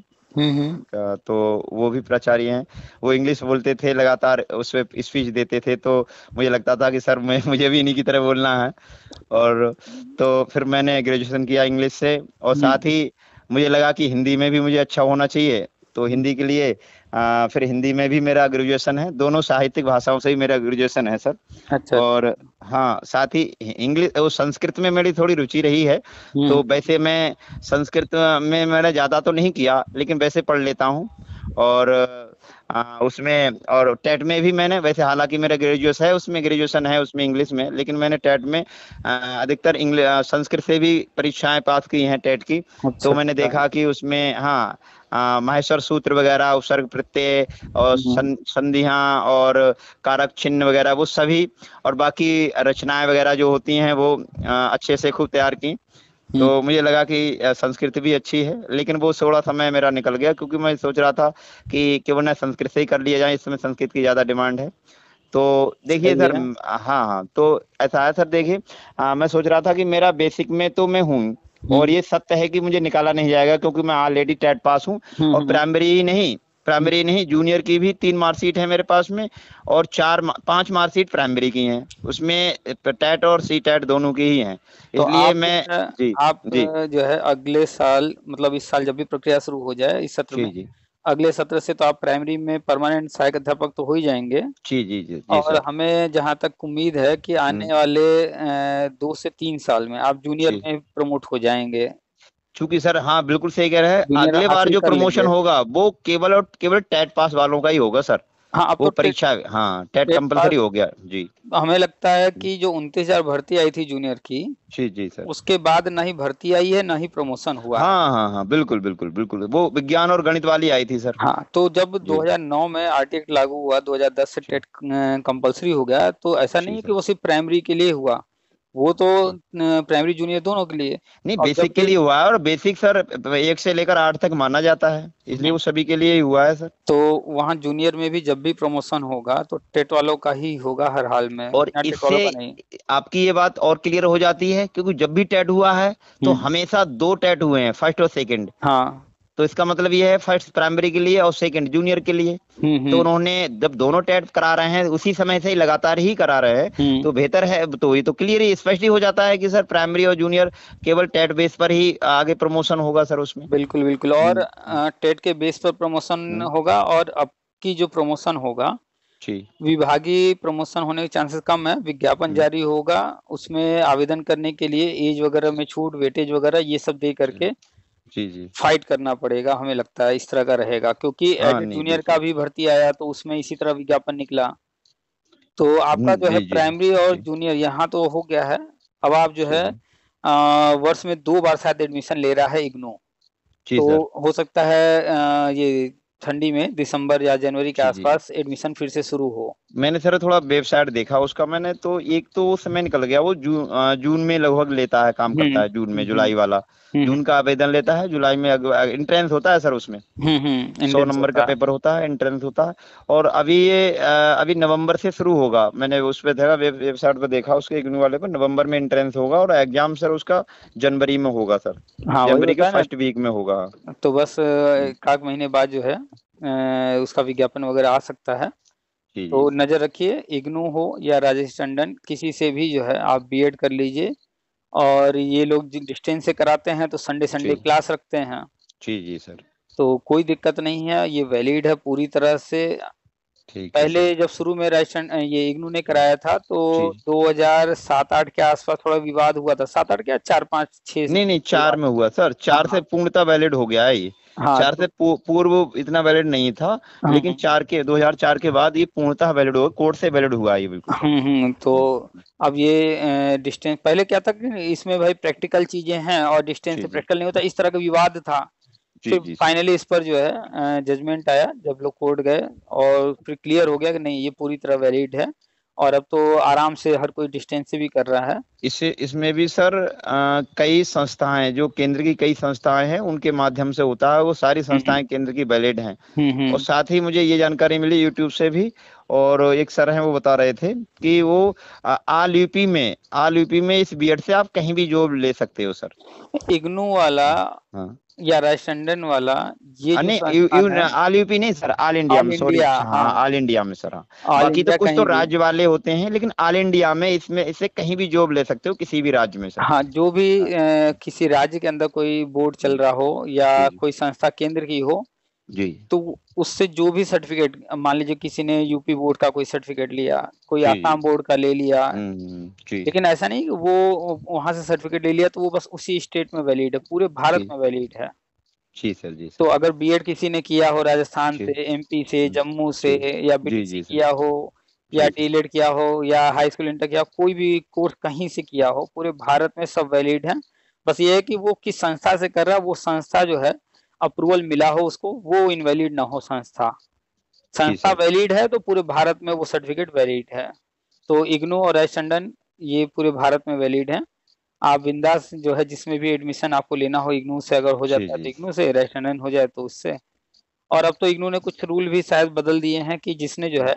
हम्म, हम्म। तो वो भी प्राचार्य हैं वो इंग्लिश बोलते थे लगातार उस पर स्पीच देते थे तो मुझे लगता था कि सर मैं मुझे भी इन्हीं की तरह बोलना है और तो फिर मैंने ग्रेजुएशन किया इंग्लिश से और हम्म। साथ ही मुझे लगा कि हिंदी में भी मुझे अच्छा होना चाहिए तो हिंदी के लिए आ, फिर हिंदी में भी मेरा ग्रेजुएशन है दोनों साहित्यिक भाषाओं से ही मेरा ग्रेजुएशन है सर अच्छा और हाँ साथ ही इंग्लिश वो संस्कृत में मेरी थोड़ी रुचि रही है तो हम्म। वैसे मैं संस्कृत में मैंने ज़्यादा तो नहीं किया लेकिन वैसे पढ़ लेता हूँ और आ, उसमें और टेट में भी मैंने वैसे हालांकि मेरा ग्रेजुएशन है उसमें ग्रेजुएशन है उसमें इंग्लिश में लेकिन मैंने टेट में अधिकतर संस्कृत से भी परीक्षाएं पास की हैं टेट की तो अच्छा, तो मैंने अच्छा। देखा कि उसमें हाँ माहेश्वर सूत्र वगैरह उपसर्ग प्रत्यय और हम्म। संधिया और कारक छिन्न वगैरह वो सभी और बाकी रचनाएं वगैरह जो होती हैं वो अच्छे से खूब तैयार की तो हम्म। मुझे लगा कि संस्कृत भी अच्छी है लेकिन वो थोड़ा समय मेरा निकल गया क्योंकि मैं सोच रहा था कि केवल ना संस्कृत से ही कर लिया जाए इस समय संस्कृत की ज्यादा डिमांड है तो देखिए सर हाँ हाँ तो ऐसा है सर देखिए मैं सोच रहा था कि मेरा बेसिक में तो मैं हूँ और हम्म। ये सत्य है कि मुझे निकाला नहीं जाएगा क्योंकि मैं ऑलरेडी टेट पास हूँ हम्म, हम्म। और प्राइमरी ही नहीं प्राइमरी नहीं जूनियर की भी तीन मार्कशीट है मेरे पास में और चार पांच मार्कशीट प्राइमरी की हैं उसमें टेट और सी टेट दोनों की ही हैं तो इसलिए मैं जी आप जी जो है अगले साल मतलब इस साल जब भी प्रक्रिया शुरू हो जाए इस सत्र में जी अगले सत्र से तो आप प्राइमरी में परमानेंट सहायक अध्यापक तो हो ही जाएंगे जी जी जी, और हमें जहाँ तक उम्मीद है कि हम्म। आने वाले दो से तीन साल में आप जूनियर में प्रमोट हो जाएंगे क्योंकि सर हाँ बिल्कुल सही कह रहे हैं अगले बार जो प्रमोशन होगा वो केवल और केवल टेट पास वालों का ही होगा सर हाँ अब वो तो परीक्षा हाँ टेट कंपलसरी हो गया जी हमें लगता है कि जो उनतीस हजार भर्ती आई थी जूनियर की जी जी सर उसके बाद ना ही भर्ती आई है ना ही प्रमोशन हुआ हाँ हाँ हाँ बिल्कुल बिल्कुल बिल्कुल वो विज्ञान और गणित वाली आई थी सर हाँ तो जब 2009 में आर्टिकल लागू हुआ 2010 से टेट कंपलसरी हो गया तो ऐसा नहीं है कि वो सिर्फ प्राइमरी के लिए हुआ वो तो प्राइमरी हाँ। जूनियर दोनों के लिए नहीं बेसिक के लिए हुआ है और बेसिक सर एक से लेकर आठ तक माना जाता है इसलिए हाँ। वो सभी के लिए ही हुआ है सर तो वहाँ जूनियर में भी जब भी प्रमोशन होगा तो टेट वालों का ही होगा हर हाल में और इससे आपकी ये बात और क्लियर हो जाती है क्योंकि जब भी टेट हुआ है तो हम्म। हमेशा दो टेट हुए हैं फर्स्ट और सेकेंड हाँ तो इसका मतलब ये है फर्स्ट प्राइमरी के लिए और सेकंड जूनियर के लिए हम्म, हम्म। तो उन्होंने जब दोनों टेट करा रहे हैं उसी समय से ही लगातार ही करा रहे हैं हम्म। तो बेहतर है तो ये तो क्लियर ही स्पष्ट ही हो जाता है कि सर प्राइमरी और जूनियर केवल टेट बेस पर ही आगे प्रमोशन होगा सर उसमें बिल्कुल बिल्कुल और टेट के बेस पर प्रमोशन होगा और अब की जो प्रमोशन होगा विभागीय प्रमोशन होने के चांसेस कम है विज्ञापन जारी होगा उसमें आवेदन करने के लिए एज वगैरह में छूट वेटेज वगैरह ये सब दे करके जी जी फाइट करना पड़ेगा हमें लगता है इस तरह का रहेगा क्योंकि हाँ, जूनियर का भी भर्ती आया तो उसमें इसी तरह विज्ञापन निकला तो आपका हम्म, जो है प्राइमरी और जूनियर यहाँ तो हो गया है अब आप जो है हम्म। वर्ष में दो बार शायद एडमिशन ले रहा है इग्नो तो हो सकता है ये ठंडी में दिसंबर या जनवरी के आसपास एडमिशन फिर से शुरू हो मैंने सर थोड़ा वेबसाइट देखा उसका मैंने तो एक तो समय निकल गया वो जून जून में लगभग लेता है काम करता हम्म, है जून में हम्म, जुलाई वाला हम्म। जून का आवेदन लेता है जुलाई में इंट्रेंस होता है सर उसमें सौ नंबर का पेपर होता है इंट्रेंस होता है और अभी ये अभी नवम्बर से शुरू होगा मैंने उस पर देखा वेबसाइट पर देखा उसके वाले पर नवम्बर में इंट्रेंस होगा और एग्जाम सर उसका जनवरी में होगा सर हाँ, जनवरी के फर्स्ट वीक में होगा तो बस एक महीने बाद जो है उसका विज्ञापन वगैरह आ सकता है तो नजर रखिए इग्नू हो या राजेश टंडन किसी से भी जो है आप बीएड कर लीजिए और ये लोग डिस्टेंस से कराते हैं तो संडे संडे क्लास रखते हैं जी जी सर तो कोई दिक्कत नहीं है ये वैलिड है पूरी तरह से पहले जब शुरू में राजेश ये इग्नू ने कराया था तो दो हजार सात आठ के आसपास थोड़ा विवाद हुआ था सात आठ क्या चार पाँच छह नहीं नहीं चार में हुआ सर हाँ, चार हाँ। से पूर्णता वैलिड हो गया है ये हाँ, चार तो, से पूर्व इतना वैलिड नहीं था हाँ, लेकिन चार के 2004 के बाद ये पूर्णतः वैलिड हुआ कोर्ट से वैलिड हुआ ये बिल्कुल हम्म, हम्म, तो अब ये डिस्टेंस पहले क्या था इसमें भाई प्रैक्टिकल चीजें हैं और डिस्टेंस प्रैक्टिकल नहीं होता इस तरह का विवाद था फिर फाइनली इस पर जो है जजमेंट आया जब लोग कोर्ट गए और फिर क्लियर हो गया कि नहीं ये पूरी तरह वैलिड है और अब तो आराम से हर कोई डिस्टेंस से भी कर रहा है इसे इसमें भी सर आ, कई संस्थाएं जो केंद्र की कई संस्थाएं हैं उनके माध्यम से होता है वो सारी हम्म, हम्म। संस्थाएं केंद्र की वैलिड हैं हम्म, और साथ ही मुझे ये जानकारी मिली यूट्यूब से भी और एक सर हैं वो बता रहे थे कि वो आल यूपी में आल यूपी में इस बी से आप कहीं भी जॉब ले सकते हो सर इग्नू वाला हाँ। या राष्ट्रंडन वाला ये ऑल यूपी नहीं सर ऑल इंडिया में सॉरी हाँ ऑल हाँ। इंडिया में सर हाँ। बाकी तो कुछ तो राज्य वाले होते हैं लेकिन ऑल इंडिया में इसमें इसे कहीं भी जॉब ले सकते हो किसी भी राज्य में सर हाँ जो भी हाँ। किसी राज्य के अंदर कोई बोर्ड चल रहा हो या कोई संस्था केंद्र की हो जी तो उससे जो भी सर्टिफिकेट मान लीजिए किसी ने यूपी बोर्ड का कोई सर्टिफिकेट लिया कोई आसाम बोर्ड का ले लिया हम्म, हम्म, हम्म, लेकिन ऐसा नहीं कि वो वहां से सर्टिफिकेट ले लिया तो वो बस उसी स्टेट में वैलिड है पूरे भारत में वैलिड है जी सर जी तो सर। तो अगर बीएड किसी ने किया हो राजस्थान से एमपी से जम्मू से या बी किया हो या डीलेड किया हो या हाई स्कूल इंटर किया कोई भी कोर्स कहीं से किया हो पूरे भारत में सब वैलिड है बस ये है कि वो किस संस्था से कर रहा है वो संस्था जो है अप्रूवल मिला हो उसको वो इनवैलिड ना हो संस्था संस्था वैलिड है तो पूरे भारत में वो सर्टिफिकेट वैलिड है तो इग्नो और एच टंडन ये पूरे भारत में वैलिड है आप बिंदास जो है जिसमें भी एडमिशन आपको लेना हो इग्नू से अगर हो जाता है तो इग्नू से रेस्टन हो जाए तो उससे और अब तो इग्नू ने कुछ रूल भी शायद बदल दिए हैं कि जिसने जो है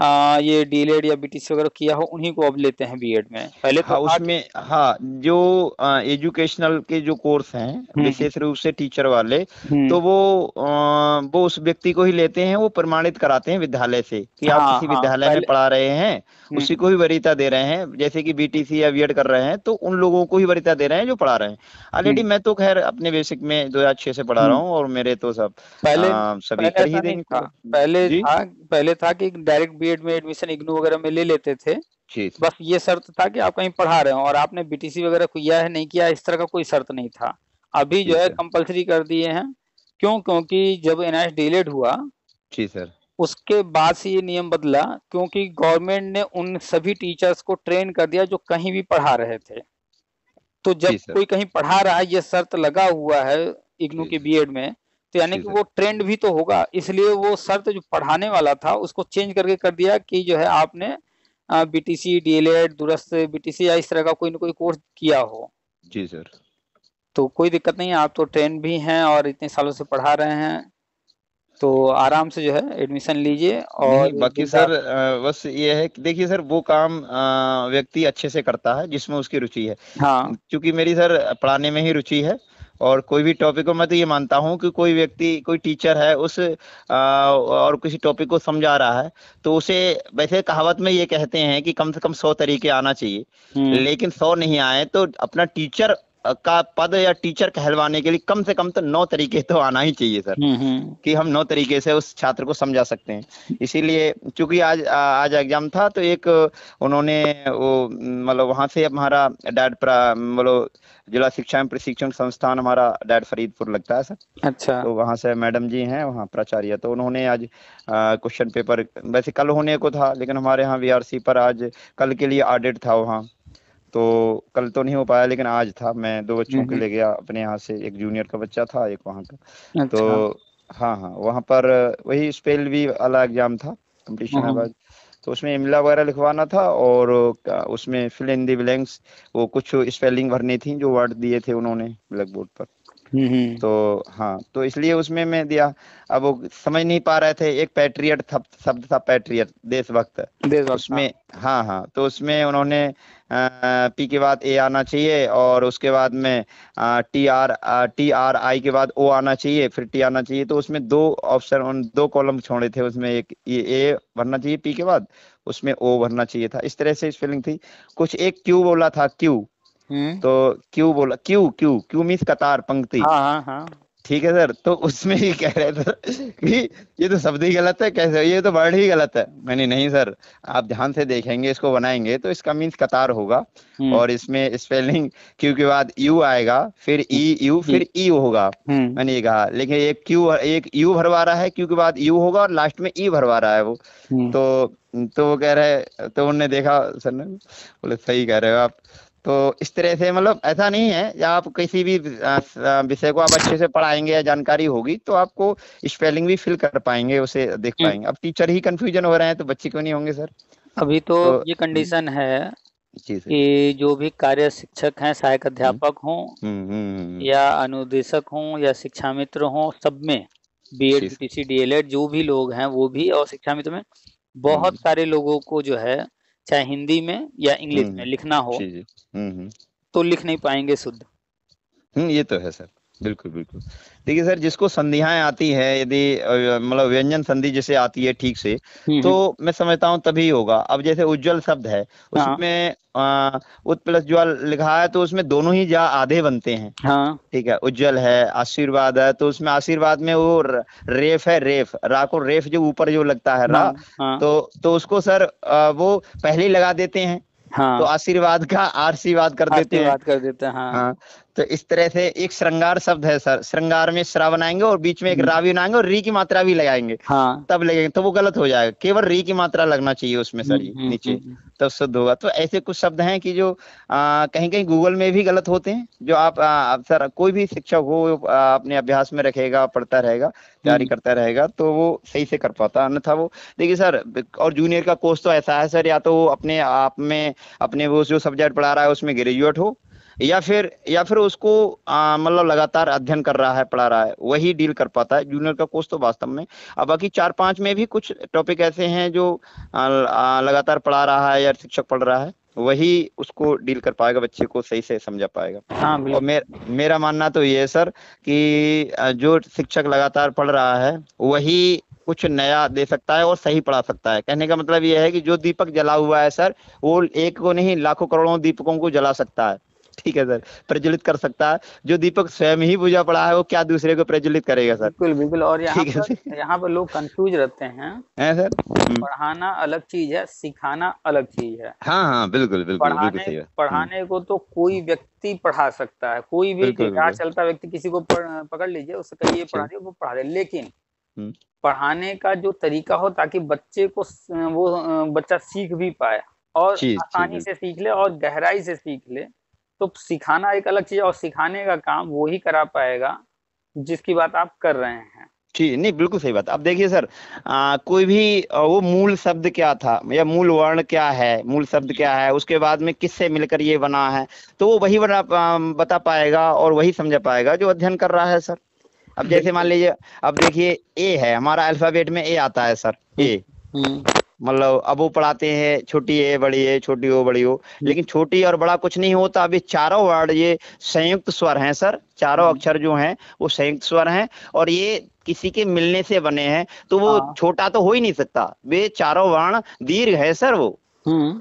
आ, ये डीलेड e या बीटीसी वगैरह किया हो उन्हीं को अब लेते हैं बीएड में पहले तो हाँ, उसमें हाँ जो आ, एजुकेशनल के जो कोर्स हैं हम्म। विशेष रूप से टीचर वाले हम्म। तो वो आ, वो उस व्यक्ति को ही लेते हैं वो प्रमाणित कराते हैं विद्यालय से कि हाँ, आप किसी हाँ, विद्यालय में पढ़ा रहे हैं हम्म। उसी को भी वरीयता दे रहे हैं जैसे कि बीटीसी या बीएड कर रहे हैं तो उन लोगों को ही वरीयता दे रहे हैं जो पढ़ा रहे हैं ऑलरेडी हम्म। मैं तो खैर अपने बेसिक में दो हजार छह से पढ़ा रहा हम्म। हूँ और मेरे तो सब पहले आ, सभी पहले ही था, हाँ, पहले था पहले था कि डायरेक्ट बीएड में एडमिशन इग्नू वगैरह में ले लेते थे बस ये शर्त था कि आप कहीं पढ़ा रहे हो और आपने बीटीसी वगैरह किया है नहीं किया इस तरह का कोई शर्त नहीं था अभी जो है कंपलसरी कर दिए हैं क्यों क्योंकि जब एनआईएस डिलेड हुआ जी सर उसके बाद से ये नियम बदला क्योंकि गवर्नमेंट ने उन सभी टीचर्स को ट्रेन कर दिया जो कहीं भी पढ़ा रहे थे तो जब कोई कहीं पढ़ा रहा है ये शर्त लगा हुआ है इग्नू के बीएड में तो यानी कि वो ट्रेंड भी तो होगा इसलिए वो शर्त जो पढ़ाने वाला था उसको चेंज करके कर दिया कि जो है आपने बीटीसी डीएलएड e दूरस्थ बीटीसी या इस तरह का कोई ना कोई कोर्स किया हो जी सर तो कोई दिक्कत नहीं आप तो ट्रेंड भी हैं और इतने सालों से पढ़ा रहे हैं तो आराम से जो है एडमिशन लीजिए और बाकी सर बस ये है देखिए सर वो काम व्यक्ति अच्छे से करता है जिसमें उसकी रुचि है हाँ क्योंकि मेरी सर पढ़ाने में ही रुचि है और कोई भी टॉपिक को मैं तो ये मानता हूँ कि कोई व्यक्ति कोई टीचर है उस आ, और किसी टॉपिक को समझा रहा है तो उसे वैसे कहावत में ये कहते हैं कि कम से कम सौ तरीके आना चाहिए हम्म। लेकिन सौ नहीं आए तो अपना टीचर का पद या टीचर कहलवाने के लिए कम से कम तो नौ तरीके तो आना ही चाहिए सर हम्म, हम्म। कि हम नौ तरीके से उस छात्र को समझा सकते हैं इसीलिए चूंकि आज आज एग्जाम था तो एक उन्होंने वो मतलब वहां से हमारा डैड मतलब जिला शिक्षा एवं प्रशिक्षण संस्थान हमारा डैड फरीदपुर लगता है सर अच्छा तो वहाँ से मैडम जी हैं वहाँ प्राचार्य तो उन्होंने आज क्वेश्चन पेपर वैसे कल होने को था लेकिन हमारे यहाँ वीआरसी पर आज कल के लिए ऑडिट था वहाँ तो कल तो नहीं हो पाया लेकिन आज था मैं दो बच्चों को ले गया अपने यहाँ से एक जूनियर का बच्चा था एक वहाँ का तो अच्छा। तो हाँ हाँ वहाँ पर वही स्पेल भी अला एग्जाम था कम्पटिशन है बाद तो उसमें इमला वगैरह लिखवाना था और उसमें फिल इन दी ब्लैंक्स वो कुछ स्पेलिंग भरनी थी जो वर्ड दिए थे उन्होंने ब्लैक बोर्ड पर तो हाँ तो इसलिए उसमें मैं दिया अब वो समझ नहीं पा रहे थे एक पैट्रियट शब्द था पैट्रियट देशभक्त देशभक्त उसमें हाँ हाँ, हाँ तो उसमें उन्होंने आ, पी के बाद ए आना चाहिए और उसके बाद में आ, टी आर आ, टी आर आई के बाद ओ आना चाहिए फिर टी आना चाहिए तो उसमें दो ऑप्शन उन दो कॉलम छोड़े थे उसमें एक ये ए भरना चाहिए पी के बाद उसमें ओ भरना चाहिए था इस तरह से स्पेलिंग थी कुछ एक क्यू बोला था क्यू हम्म। तो क्यू बोला क्यू क्यू क्यू मीन्स कतार पंक्ति हाँ, हाँ, हाँ। ठीक है सर तो उसमें ही कह रहे थे कि ये तो शब्द ही गलत है कैसे ये तो वर्ड ही गलत है मैंने नहीं सर आप ध्यान से देखेंगे इसको बनाएंगे तो इसका मीन्स कतार होगा हम्म। और इसमें स्पेलिंग क्यू के बाद यू आएगा फिर ई यू फिर ई होगा हम्म। मैंने ये कहा लेकिन एक क्यू एक यू भरवा रहा है क्यू के बाद यू होगा और लास्ट में ई भरवा रहा है वो तो तो वो कह रहे तो उनने देखा सर ने बोले सही कह रहे हो आप तो इस तरह से मतलब ऐसा नहीं है आप किसी भी विषय को आप अच्छे से पढ़ाएंगे या जानकारी होगी तो आपको स्पेलिंग भी फिल कर पाएंगे उसे देख पाएंगे अब टीचर ही कंफ्यूजन हो रहे हैं तो बच्चे क्यों नहीं होंगे सर अभी तो, तो ये कंडीशन है कि जो भी कार्य शिक्षक हैं सहायक हम्म। अध्यापक हों हम्म, हम्म, या अनुदेशक हों या शिक्षा मित्र हों सब में B Ed T C D El Ed जो भी लोग हैं वो भी और शिक्षा मित्र में बहुत सारे लोगों को जो है चाहे हिंदी में या इंग्लिश में हम्म, लिखना हो हम्म, हम्म। तो लिख नहीं पाएंगे शुद्ध ये तो है सर बिल्कुल बिल्कुल देखिए सर जिसको संधियाएं आती है यदि मतलब व्यंजन संधि जैसे आती है ठीक से हम्म, हम्म। तो मैं समझता हूँ तभी होगा अब जैसे उज्जवल शब्द है हाँ। उसमें हाँ। उत ज्वल लिखा है तो उसमें दोनों ही जा आधे बनते हैं हाँ। ठीक है उज्जवल है आशीर्वाद है तो उसमें आशीर्वाद में वो रेफ है रेफ रा को रेफ जो ऊपर जो लगता है रा हाँ, तो तो उसको सर वो पहले लगा देते हैं हाँ। तो आशीर्वाद का आशीर्वाद कर देते हैं कर देते हैं हाँ। हाँ। तो इस तरह से एक श्रृंगार शब्द है सर श्रृंगार में श्रा बनाएंगे और बीच में एक हम्म। रा भी बनाएंगे और री की मात्रा भी लगाएंगे हाँ। तब लगेंगे तो वो गलत हो जाएगा केवल री की मात्रा लगना चाहिए उसमें सर हम्म, हम्म, नीचे तब तो शुद्ध होगा तो ऐसे कुछ शब्द हैं कि जो आ, कहीं कहीं गूगल में भी गलत होते हैं जो आप आ, सर कोई भी शिक्षक हो अपने अभ्यास में रखेगा पढ़ता रहेगा तैयारी करता रहेगा तो वो सही से कर पाता अन्यथा वो देखिए सर और जूनियर का कोर्स तो ऐसा है सर या तो वो अपने आप में अपने वो जो सब्जेक्ट पढ़ा रहा है उसमें ग्रेजुएट हो या फिर या फिर उसको मतलब लगातार अध्ययन कर रहा है पढ़ा रहा है वही डील कर पाता है जूनियर का कोर्स तो वास्तव में अब बाकी चार पांच में भी कुछ टॉपिक ऐसे हैं जो लगातार पढ़ा रहा है या शिक्षक पढ़ रहा है वही उसको डील कर पाएगा बच्चे को सही से समझा पाएगा हाँ, और मेर, मेरा मानना तो ये है सर कि जो शिक्षक लगातार पढ़ रहा है वही कुछ नया दे सकता है और सही पढ़ा सकता है कहने का मतलब यह है कि जो दीपक जला हुआ है सर वो एक को नहीं लाखों करोड़ों दीपकों को जला सकता है ठीक है सर प्रज्वलित कर सकता है जो दीपक स्वयं ही बुझा पड़ा है वो क्या दूसरे को प्रज्वलित करेगा सर बिल्कुल बिल्कुल और यहाँ पर यहाँ पर लोग कंफ्यूज रहते हैं है सर हम्म। पढ़ाना अलग चीज है सिखाना अलग चीज है हाँ हाँ बिल्कुल बिल्कुल पढ़ाने पढ़ाने को तो कोई हम्म। व्यक्ति पढ़ा सकता है कोई भी बेकार चलता व्यक्ति किसी को पकड़ लीजिए उससे कहिए अच्छा। पढ़ा दिए वो पढ़ा दे लेकिन हम्म। पढ़ाने का जो तरीका हो ताकि बच्चे को वो बच्चा सीख भी पाए और आसानी से सीख ले और गहराई से सीख ले तो सिखाना एक अलग चीज और सिखाने का काम वो ही करा पाएगा जिसकी बात आप कर रहे हैं ठीक नहीं बिल्कुल सही बात अब देखिए सर आ, कोई भी वो मूल शब्द क्या था या मूल वर्ण क्या है मूल शब्द क्या है उसके बाद में किससे मिलकर ये बना है तो वो वही बना बता पाएगा और वही समझा पाएगा जो अध्ययन कर रहा है सर अब जैसे मान लीजिए अब देखिए ए है हमारा अल्फाबेट में ए आता है सर ए हम्म, हम्म। मतलब अब वो पढ़ाते हैं छोटी है बड़ी है छोटी हो बड़ी हो हम्म। लेकिन छोटी और बड़ा कुछ नहीं होता तो अभी चारों वर्ड ये संयुक्त स्वर हैं सर चारों हम्म। अक्षर जो हैं वो संयुक्त स्वर हैं और ये किसी के मिलने से बने हैं तो वो हाँ। छोटा तो हो ही नहीं सकता वे चारों वर्ण दीर्घ है सर वो हम्म।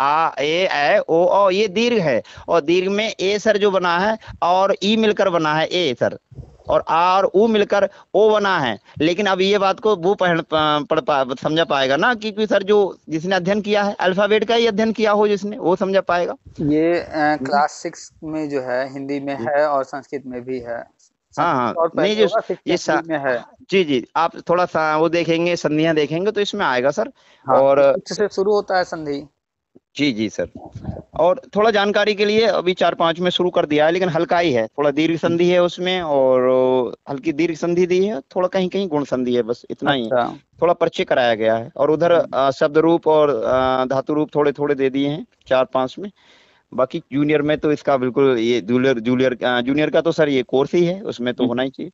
आ ए ए ओ ओ ये दीर्घ है और दीर्घ में ए सर जो बना है और ई मिलकर बना है ए सर और आ और ऊ मिलकर ओ बना है लेकिन अब ये बात को वो पढ़ पढ़ पा, समझा पाएगा ना क्योंकि सर जो जिसने अध्ययन किया है अल्फाबेट का ही अध्ययन किया हो जिसने वो समझा पाएगा ये आ, हम्म। क्लास सिक्स में जो है हिंदी में है और संस्कृत में भी है हाँ हाँ नहीं जो ये में है जी जी आप थोड़ा सा वो देखेंगे संधियां देखेंगे तो इसमें आएगा सर हाँ, और शुरू होता है संधि जी जी सर और थोड़ा जानकारी के लिए अभी चार पाँच में शुरू कर दिया है लेकिन हल्का ही है थोड़ा दीर्घ संधि है उसमें और हल्की दीर्घ संधि दी है थोड़ा कहीं कहीं गुण संधि है बस इतना ही अच्छा। थोड़ा परिचय कराया गया है और उधर हम्म। शब्द रूप और धातु रूप थोड़े थोड़े दे दिए हैं चार पाँच में बाकी जूनियर में तो इसका बिल्कुल ये जूनियर जूनियर जूनियर का तो सर ये कोर्स ही है उसमें तो हम्म। होना ही चाहिए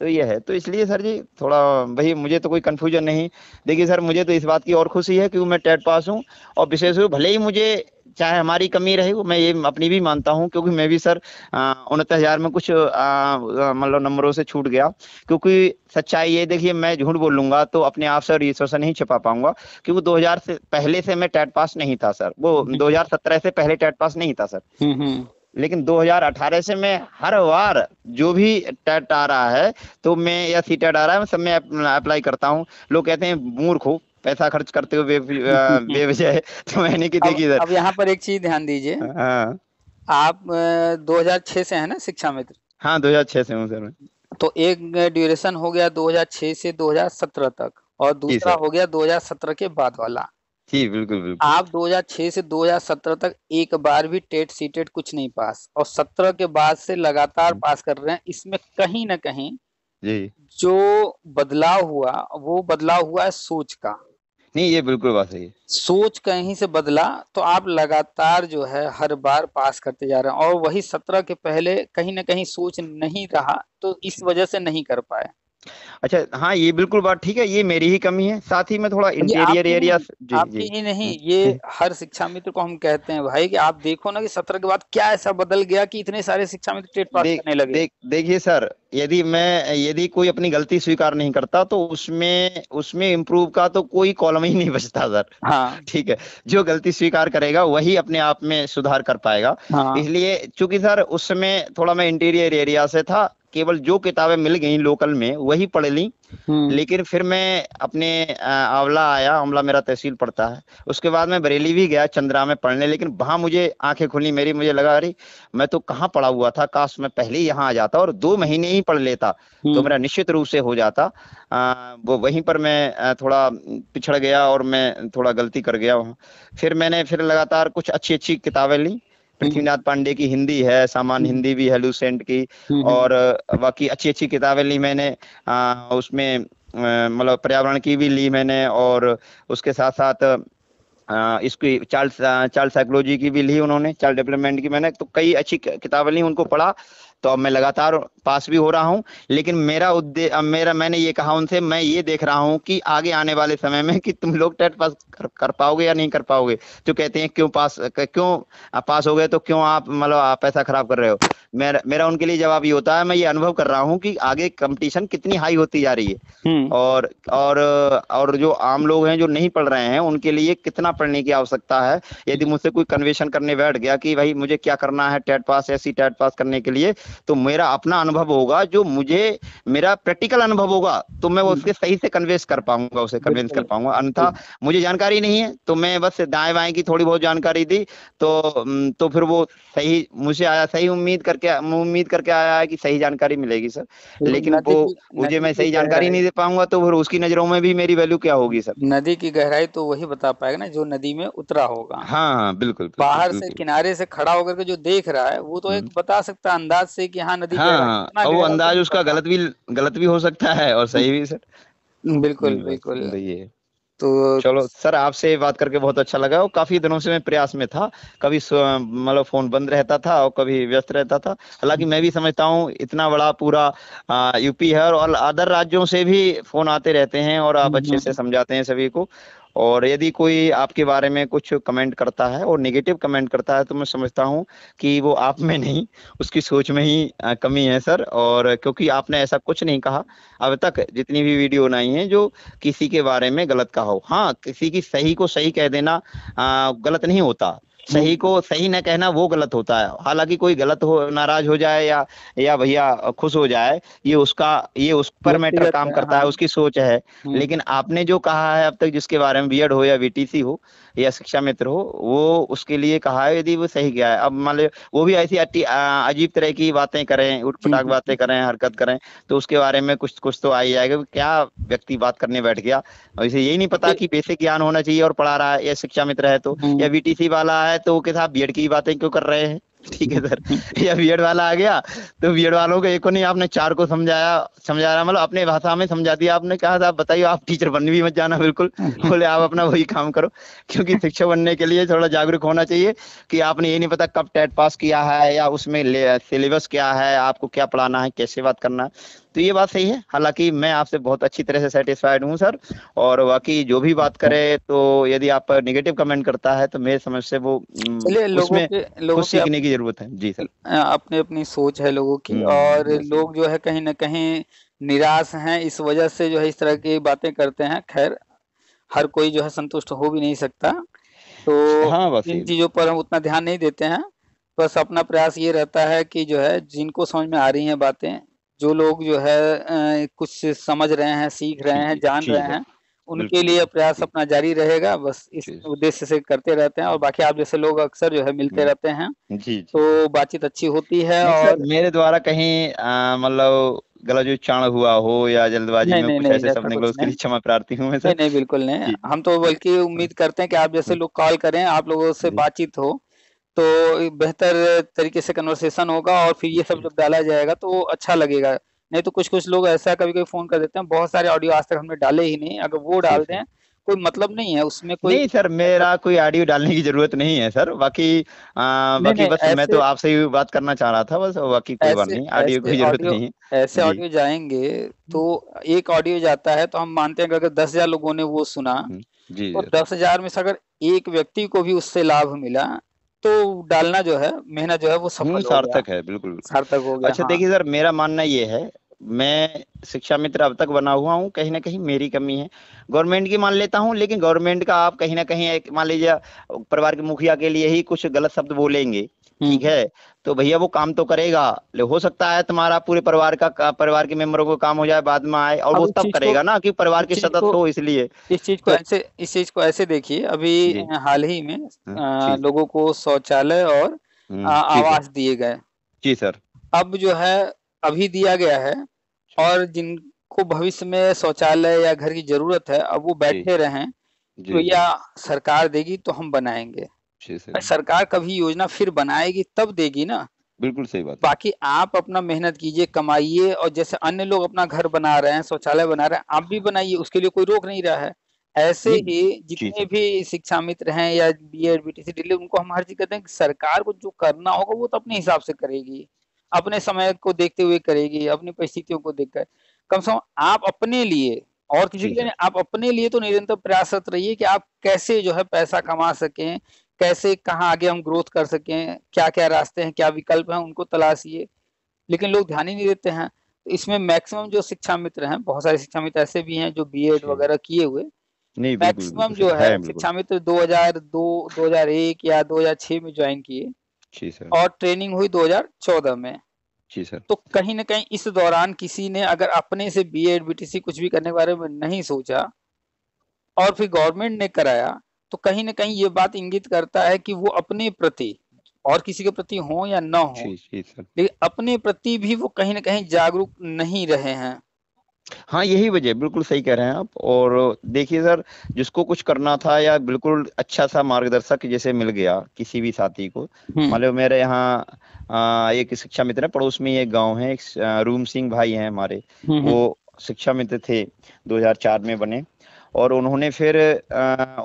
तो ये है तो इसलिए सर जी थोड़ा भाई मुझे तो कोई कन्फ्यूजन नहीं देखिए सर मुझे तो इस बात की और खुशी है कि मैं टेट पास हूँ और विशेष रूप भले ही मुझे चाहे हमारी कमी रही वो मैं ये अपनी भी मानता हूँ क्योंकि मैं भी सर उनतीस हजार में कुछ मतलब नंबरों से छूट गया क्योंकि सच्चाई ये देखिए मैं झूठ बोलूंगा तो अपने आप से और से नहीं छिपा पाऊंगा क्योंकि 2000 से पहले से मैं टेट पास नहीं था सर वो 2017 हम्म। से पहले टेट पास नहीं था सर हम्म, हम्म। लेकिन 2018 से मैं हर बार जो भी टेट आ रहा है तो मैं या सी टेट आ रहा है सब मैं अप्लाई करता हूँ लोग कहते हैं मूर्ख हो पैसा खर्च करते हो बेवजह तो मैंने की देखी अब, अब यहाँ पर एक चीज ध्यान दीजिए हाँ। आप 2006 से है ना शिक्षा मित्र हाँ 2006 से हूँ सर मैं तो एक ड्यूरेशन हो गया 2006 से 2017 तक और दूसरा हो गया 2017 के बाद वाला जी बिल्कुल बिल्कुल आप 2006 से 2017 तक एक बार भी टेट सीटेट कुछ नहीं पास और 17 के बाद से लगातार पास कर रहे हैं इसमें कहीं ना कहीं जी जो बदलाव हुआ वो बदलाव हुआ है सोच का नहीं ये बिल्कुल बात सही है सोच कहीं से बदला तो आप लगातार जो है हर बार पास करते जा रहे हैं और वही सत्रह के पहले कहीं ना कहीं सोच नहीं रहा तो इस वजह से नहीं कर पाए अच्छा हाँ ये बिल्कुल बात ठीक है ये मेरी ही कमी है साथ ही में थोड़ा इंटीरियर एरिया आपकी ही नहीं ये हर शिक्षा मित्र को हम कहते हैं भाई कि आप देखो ना कि सत्र के बाद क्या ऐसा बदल गया कि इतने सारे शिक्षा मित्र टेट पास करने लगे देख देखिए सर यदि मैं यदि कोई अपनी गलती स्वीकार नहीं करता तो उसमें उसमें इम्प्रूव का तो कोई कॉलम ही नहीं बचता सर हाँ ठीक है जो गलती स्वीकार करेगा वही अपने आप में सुधार कर पाएगा हाँ। इसलिए चूंकि सर उस समय थोड़ा मैं इंटीरियर एरिया से था केवल जो किताबें मिल गई लोकल में वही पढ़ ली हम्म। लेकिन फिर मैं अपने आंवला आया आंवला मेरा तहसील पड़ता है उसके बाद मैं बरेली भी गया चंद्रा में पढ़ने लेकिन वहां मुझे आंखें खुली मेरी मुझे लगा अरे मैं तो कहाँ पढ़ा हुआ था काश मैं पहले ही यहाँ आ जाता और दो महीने ही पढ़ लेता तो हम्म। मेरा निश्चित रूप से हो जाता वो वहीं पर मैं थोड़ा पिछड़ गया और मैं थोड़ा गलती कर गया वहाँ फिर मैंने फिर लगातार कुछ अच्छी अच्छी किताबें ली पृथ्वीनाथ पांडे की हिंदी है सामान हम्म। हिंदी भी है लूसेंट की हम्म, हम्म। और बाकी अच्छी अच्छी किताबें ली मैंने आ, उसमें मतलब पर्यावरण की भी ली मैंने और उसके साथ साथ इसकी चाइल्ड चाइल्ड साइकोलॉजी की भी ली उन्होंने चाइल्ड डेवलपमेंट की मैंने तो कई अच्छी किताबें ली उनको पढ़ा तो अब मैं लगातार पास भी हो रहा हूँ लेकिन मेरा उद्देश्य मेरा मैंने ये कहा उनसे मैं ये देख रहा हूँ कि आगे आने वाले समय में कि तुम लोग टेट पास कर, कर पाओगे या नहीं कर पाओगे तो कहते हैं क्यों पास क्यों पास हो गए तो क्यों आप मतलब आप पैसा खराब कर रहे हो मेरा मेरा उनके लिए जवाब ये होता है मैं ये अनुभव कर रहा हूँ कि आगे कंपटीशन कितनी हाई होती जा रही है हम्म। और और और जो आम लोग हैं जो नहीं पढ़ रहे हैं उनके लिए कितना पढ़ने की आवश्यकता है यदि मुझसे कोई कन्वेशन करने बैठ गया कि भाई मुझे क्या करना है टेट पास या सी टेट पास करने के लिए तो मेरा अपना अनुभव होगा जो मुझे मेरा प्रैक्टिकल अनुभव होगा तो मैं हम्म। उसके सही से कन्वेंस कर पाऊंगा उसे कन्वेंस कर पाऊंगा अन्यथा मुझे जानकारी नहीं है तो मैं बस दाएं बाएं की थोड़ी बहुत जानकारी दी तो तो फिर वो सही मुझे आया सही उम्मीद करके उम्मीद करके आया है कि सही जानकारी मिलेगी सर तो लेकिन वो मुझे मैं सही जानकारी नहीं दे पाऊंगा तो फिर उसकी नजरों में भी मेरी वैल्यू क्या होगी सर नदी की गहराई तो वही बता पाएगा ना जो नदी में उतरा होगा हाँ हाँ बिल्कुल बाहर से किनारे से खड़ा होकर के जो देख रहा है वो तो एक हम्म। बता सकता अंदाज से कि हाँ नदी हाँ, हाँ, वो तो अंदाज उसका गलत भी गलत भी हो सकता है और सही भी सर बिल्कुल बिल्कुल ये तो चलो सर आपसे बात करके बहुत अच्छा लगा और काफी दिनों से मैं प्रयास में था कभी मतलब फोन बंद रहता था और कभी व्यस्त रहता था हालांकि मैं भी समझता हूँ इतना बड़ा पूरा आ, यूपी है और अदर राज्यों से भी फोन आते रहते हैं और आप अच्छे से समझाते हैं सभी को और यदि कोई आपके बारे में कुछ कमेंट करता है और निगेटिव कमेंट करता है तो मैं समझता हूँ कि वो आप में नहीं उसकी सोच में ही कमी है सर और क्योंकि आपने ऐसा कुछ नहीं कहा अब तक जितनी भी वीडियो बनाई है जो किसी के बारे में गलत कहा हो हाँ किसी की सही को सही कह देना गलत नहीं होता सही को सही न कहना वो गलत होता है हालांकि कोई गलत हो नाराज हो जाए या या भैया खुश हो जाए ये उसका ये उस पर मैटर काम हाँ। करता है उसकी सोच है हम्म। लेकिन आपने जो कहा है अब तक जिसके बारे में बी हो या वीटीसी हो या शिक्षा मित्र हो वो उसके लिए कहा है यदि वो सही गया है अब मान लो वो भी ऐसी अजीब तरह की बातें करें उठपटाक हम्म, हम्म। बातें करें हरकत करें तो उसके बारे में कुछ कुछ तो आ ही जाएगा क्या व्यक्ति बात करने बैठ गया और इसे यही नहीं पता तो कि बेसिक ज्ञान होना चाहिए और पढ़ा रहा है या शिक्षा मित्र है तो या बीटीसी हम्म। वाला है तो उसके साथ बी की बातें क्यों कर रहे हैं ठीक है सर या बी वाला आ गया तो बी वालों को एक को नहीं आपने चार को समझाया समझा रहा मतलब अपने भाषा में समझा दिया आपने कहा था आप बताइए आप टीचर बनने भी मत जाना बिल्कुल बोले आप अपना वही काम करो क्योंकि शिक्षक बनने के लिए थोड़ा जागरूक होना चाहिए कि आपने ये नहीं पता कब टेट पास किया है या उसमें सिलेबस क्या है आपको क्या पढ़ाना है कैसे बात करना है तो ये बात सही है हालांकि मैं आपसे बहुत अच्छी तरह से सेटिस्फाइड हूँ सर और बाकी जो भी बात करे तो यदि आप निगेटिव कमेंट करता है तो मेरे समझ से वो उसमें के, सीखने की जरूरत है जी सर अपनी अपनी सोच है लोगों की हम्म, और लोग जो है कहीं ना कहीं निराश हैं इस वजह से जो है इस तरह की बातें करते हैं खैर हर कोई जो है संतुष्ट हो भी नहीं सकता तो हाँ इन चीजों पर हम उतना ध्यान नहीं देते हैं बस अपना प्रयास ये रहता है कि जो है जिनको समझ में आ रही हैं बातें जो लोग जो है कुछ समझ रहे हैं सीख रहे हैं जान रहे हैं उनके लिए प्रयास अपना जारी रहेगा बस इस उद्देश्य से करते रहते हैं और बाकी आप जैसे लोग अक्सर जो है मिलते रहते हैं जी, जी। तो बातचीत अच्छी होती है और मेरे द्वारा कहीं मतलब गला जो चाण हुआ हो या जल्दबाजी में कुछ ऐसे उसके लिए क्षमा प्रार्थी हूँ मैं नहीं नहीं बिल्कुल नहीं हम तो बल्कि उम्मीद करते हैं कि आप जैसे लोग कॉल करें आप लोगों से बातचीत हो तो बेहतर तरीके से कन्वर्सेशन होगा और फिर ये सब जब डाला जाएगा तो अच्छा लगेगा नहीं तो कुछ कुछ लोग ऐसा कभी कभी फोन कर देते हैं बहुत सारे ऑडियो आज तक हमने डाले ही नहीं अगर वो डाल दें कोई मतलब नहीं है उसमें कोई नहीं सर मेरा कोई ऑडियो डालने की जरूरत नहीं है सर बाकी आ, बाकी बस मैं तो आपसे ही बात करना चाह रहा था बस बाकी कोई बात नहीं ऑडियो की जरूरत नहीं ऐसे ऑडियो जाएंगे तो एक ऑडियो जाता है तो हम मानते हैं अगर दस हजार लोगों ने वो सुना हम्म, जी, तो दस हजार में से अगर एक व्यक्ति को भी उससे लाभ मिला तो डालना जो है मेहनत जो है वो सफल हम्म, सार्थक है बिल्कुल सार्थक हो गया अच्छा हाँ। देखिए सर मेरा मानना ये है मैं शिक्षा मित्र अब तक बना हुआ हूँ कहीं ना कहीं मेरी कमी है गवर्नमेंट की मान लेता हूँ लेकिन गवर्नमेंट का आप कहीं ना कहीं एक मान लीजिए परिवार के मुखिया के लिए ही कुछ गलत शब्द बोलेंगे ठीक है तो भैया वो काम तो करेगा हो सकता है तुम्हारा पूरे परिवार का परिवार के मेंबरों को काम हो जाए बाद में आए और वो तब करेगा ना कि परिवार की सदस्य हो इसलिए इस चीज को तो ऐसे इस चीज को ऐसे देखिए अभी हाल ही में हाँ, लोगों को शौचालय और हम्म, आवास दिए गए जी सर अब जो है अभी दिया गया है और जिनको भविष्य में शौचालय या घर की जरूरत है अब वो बैठे रहे तो या सरकार देगी तो हम बनाएंगे सरकार कभी योजना फिर बनाएगी तब देगी ना बिल्कुल सही बात बाकी आप अपना मेहनत कीजिए कमाइए और जैसे अन्य लोग अपना घर बना रहे हैं शौचालय बना रहे हैं आप भी बनाइए उसके लिए कोई रोक नहीं रहा है ऐसे ही जितने भी शिक्षा मित्र हैं या बी एड बी टी उनको हम हर चीज कहते हैं कि सरकार को जो करना होगा वो तो अपने हिसाब से करेगी अपने समय को देखते हुए करेगी अपनी परिस्थितियों को देखकर कम से कम आप अपने लिए और किसी के लिए आप अपने लिए तो निरंतर प्रयासरत रहिए कि आप कैसे जो है पैसा कमा सकें कैसे कहाँ आगे हम ग्रोथ कर सकें क्या क्या रास्ते हैं क्या विकल्प हैं उनको तलाशिए लेकिन लोग ध्यान ही नहीं देते हैं तो इसमें मैक्सिमम जो शिक्षा मित्र हैं बहुत सारे शिक्षा मित्र ऐसे भी हैं जो बी अच्छा। वगैरह किए हुए मैक्सिमम जो है शिक्षा मित्र हजार एक या दो हजार छह में ज्वाइन किए और ट्रेनिंग हुई चौदह में जी सर तो कहीं ना कहीं इस दौरान किसी ने अगर अपने से बी एड बीटीसी कुछ भी करने के बारे में नहीं सोचा और फिर गवर्नमेंट ने कराया तो कहीं ना कहीं ये बात इंगित करता है कि वो अपने प्रति और किसी के प्रति हो या न हो लेकिन अपने प्रति भी वो कहीं ना कहीं जागरूक नहीं रहे हैं हाँ यही वजह बिल्कुल सही कह रहे हैं आप और देखिए सर जिसको कुछ करना था या बिल्कुल अच्छा सा मार्गदर्शक जैसे मिल गया किसी भी साथी को हम्म। मान लो मेरे यहाँ एक शिक्षा मित्र है पड़ोस में एक गांव है एक रूम सिंह भाई हैं हमारे हम्म, हम्म। वो शिक्षा मित्र थे 2004 में बने और उन्होंने फिर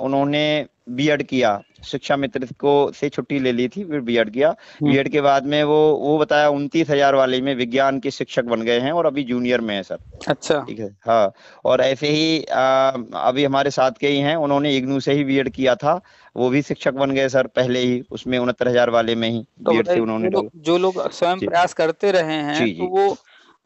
उन्होंने बीएड किया शिक्षा मित्र को से छुट्टी ले ली थी फिर बीएड किया बीएड हम्म। के बाद में वो वो बताया उनतीस हजार वाले में विज्ञान के शिक्षक बन गए हैं और अभी जूनियर में है सर अच्छा ठीक है हाँ और ऐसे ही आ, अभी हमारे साथ के ही हैं उन्होंने इग्नू से ही बीएड किया था वो भी शिक्षक बन गए सर पहले ही उसमें उनहत्तर हजार वाले में ही तो बीएड से मतलब उन्होंने जो लोग स्वयं प्रयास करते रहे हैं तो वो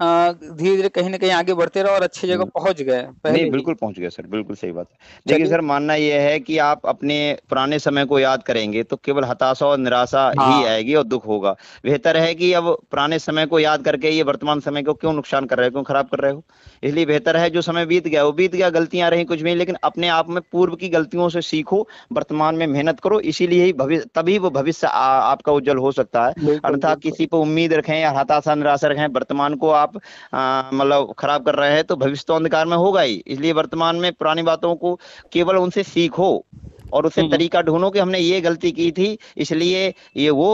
धीरे धीरे कहीं ना कहीं आगे बढ़ते रहो और अच्छी जगह हम्म। पहुंच गए नहीं बिल्कुल पहुंच गए सर बिल्कुल सही बात है देखिए सर मानना यह है कि आप अपने पुराने समय को याद करेंगे तो केवल हताशा और निराशा हाँ। ही आएगी और दुख होगा बेहतर है कि अब पुराने समय को याद करके ये वर्तमान समय को क्यों नुकसान कर रहे हो क्यों खराब कर रहे हो इसलिए बेहतर है जो समय बीत गया वो बीत गया गलतियां रही कुछ भी लेकिन अपने आप में पूर्व की गलतियों से सीखो वर्तमान में मेहनत करो इसीलिए ही भविष्य तभी वो भविष्य आपका उज्जवल हो सकता है अर्थात किसी पर उम्मीद रखें या हताशा निराशा रखें वर्तमान को आप आप मतलब खराब कर रहे हैं तो भविष्य तो अंधकार में होगा ही इसलिए वर्तमान में पुरानी बातों को केवल उनसे सीखो और उसे हम्म। तरीका ढूंढो कि हमने ये गलती की थी इसलिए ये वो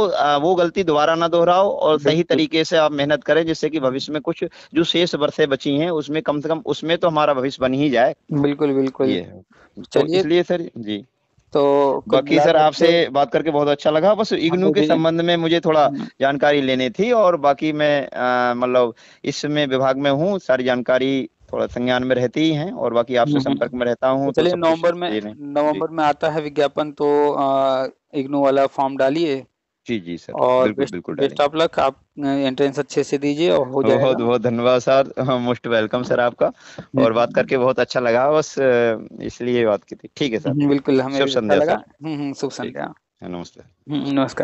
वो गलती दोबारा ना दोहराओ और सही तरीके से आप मेहनत करें जिससे कि भविष्य में कुछ जो शेष वर्षे बची हैं उसमें कम से कम उसमें तो हमारा भविष्य बन ही जाए बिल्कुल बिल्कुल तो चलिए इसलिए सर जी तो बाकी सर आपसे बात करके बहुत अच्छा लगा बस हाँ, इग्नू के संबंध में मुझे थोड़ा हाँ। जानकारी लेनी थी और बाकी मैं मतलब इसमें विभाग में हूँ सारी जानकारी थोड़ा संज्ञान में रहती ही है और बाकी आपसे हम्म, हम्म। संपर्क में रहता हूँ तो तो चलिए नवंबर में नवंबर में आता है विज्ञापन तो इग्नू वाला फॉर्म डालिए जी जी सर और बिल्कुल बेस्ट ऑफ लक आप एंट्रेंस अच्छे से दीजिए और हो जाएगा बहुत बहुत धन्यवाद सर मोस्ट हाँ, वेलकम सर आपका और बात करके बहुत अच्छा लगा बस इसलिए बात की थी ठीक है सर बिल्कुल हमें शुभ अच्छा संध्या लगा हम्म, हम्म, शुभ संध्या हाँ, नमस्ते हम्म, नमस्कार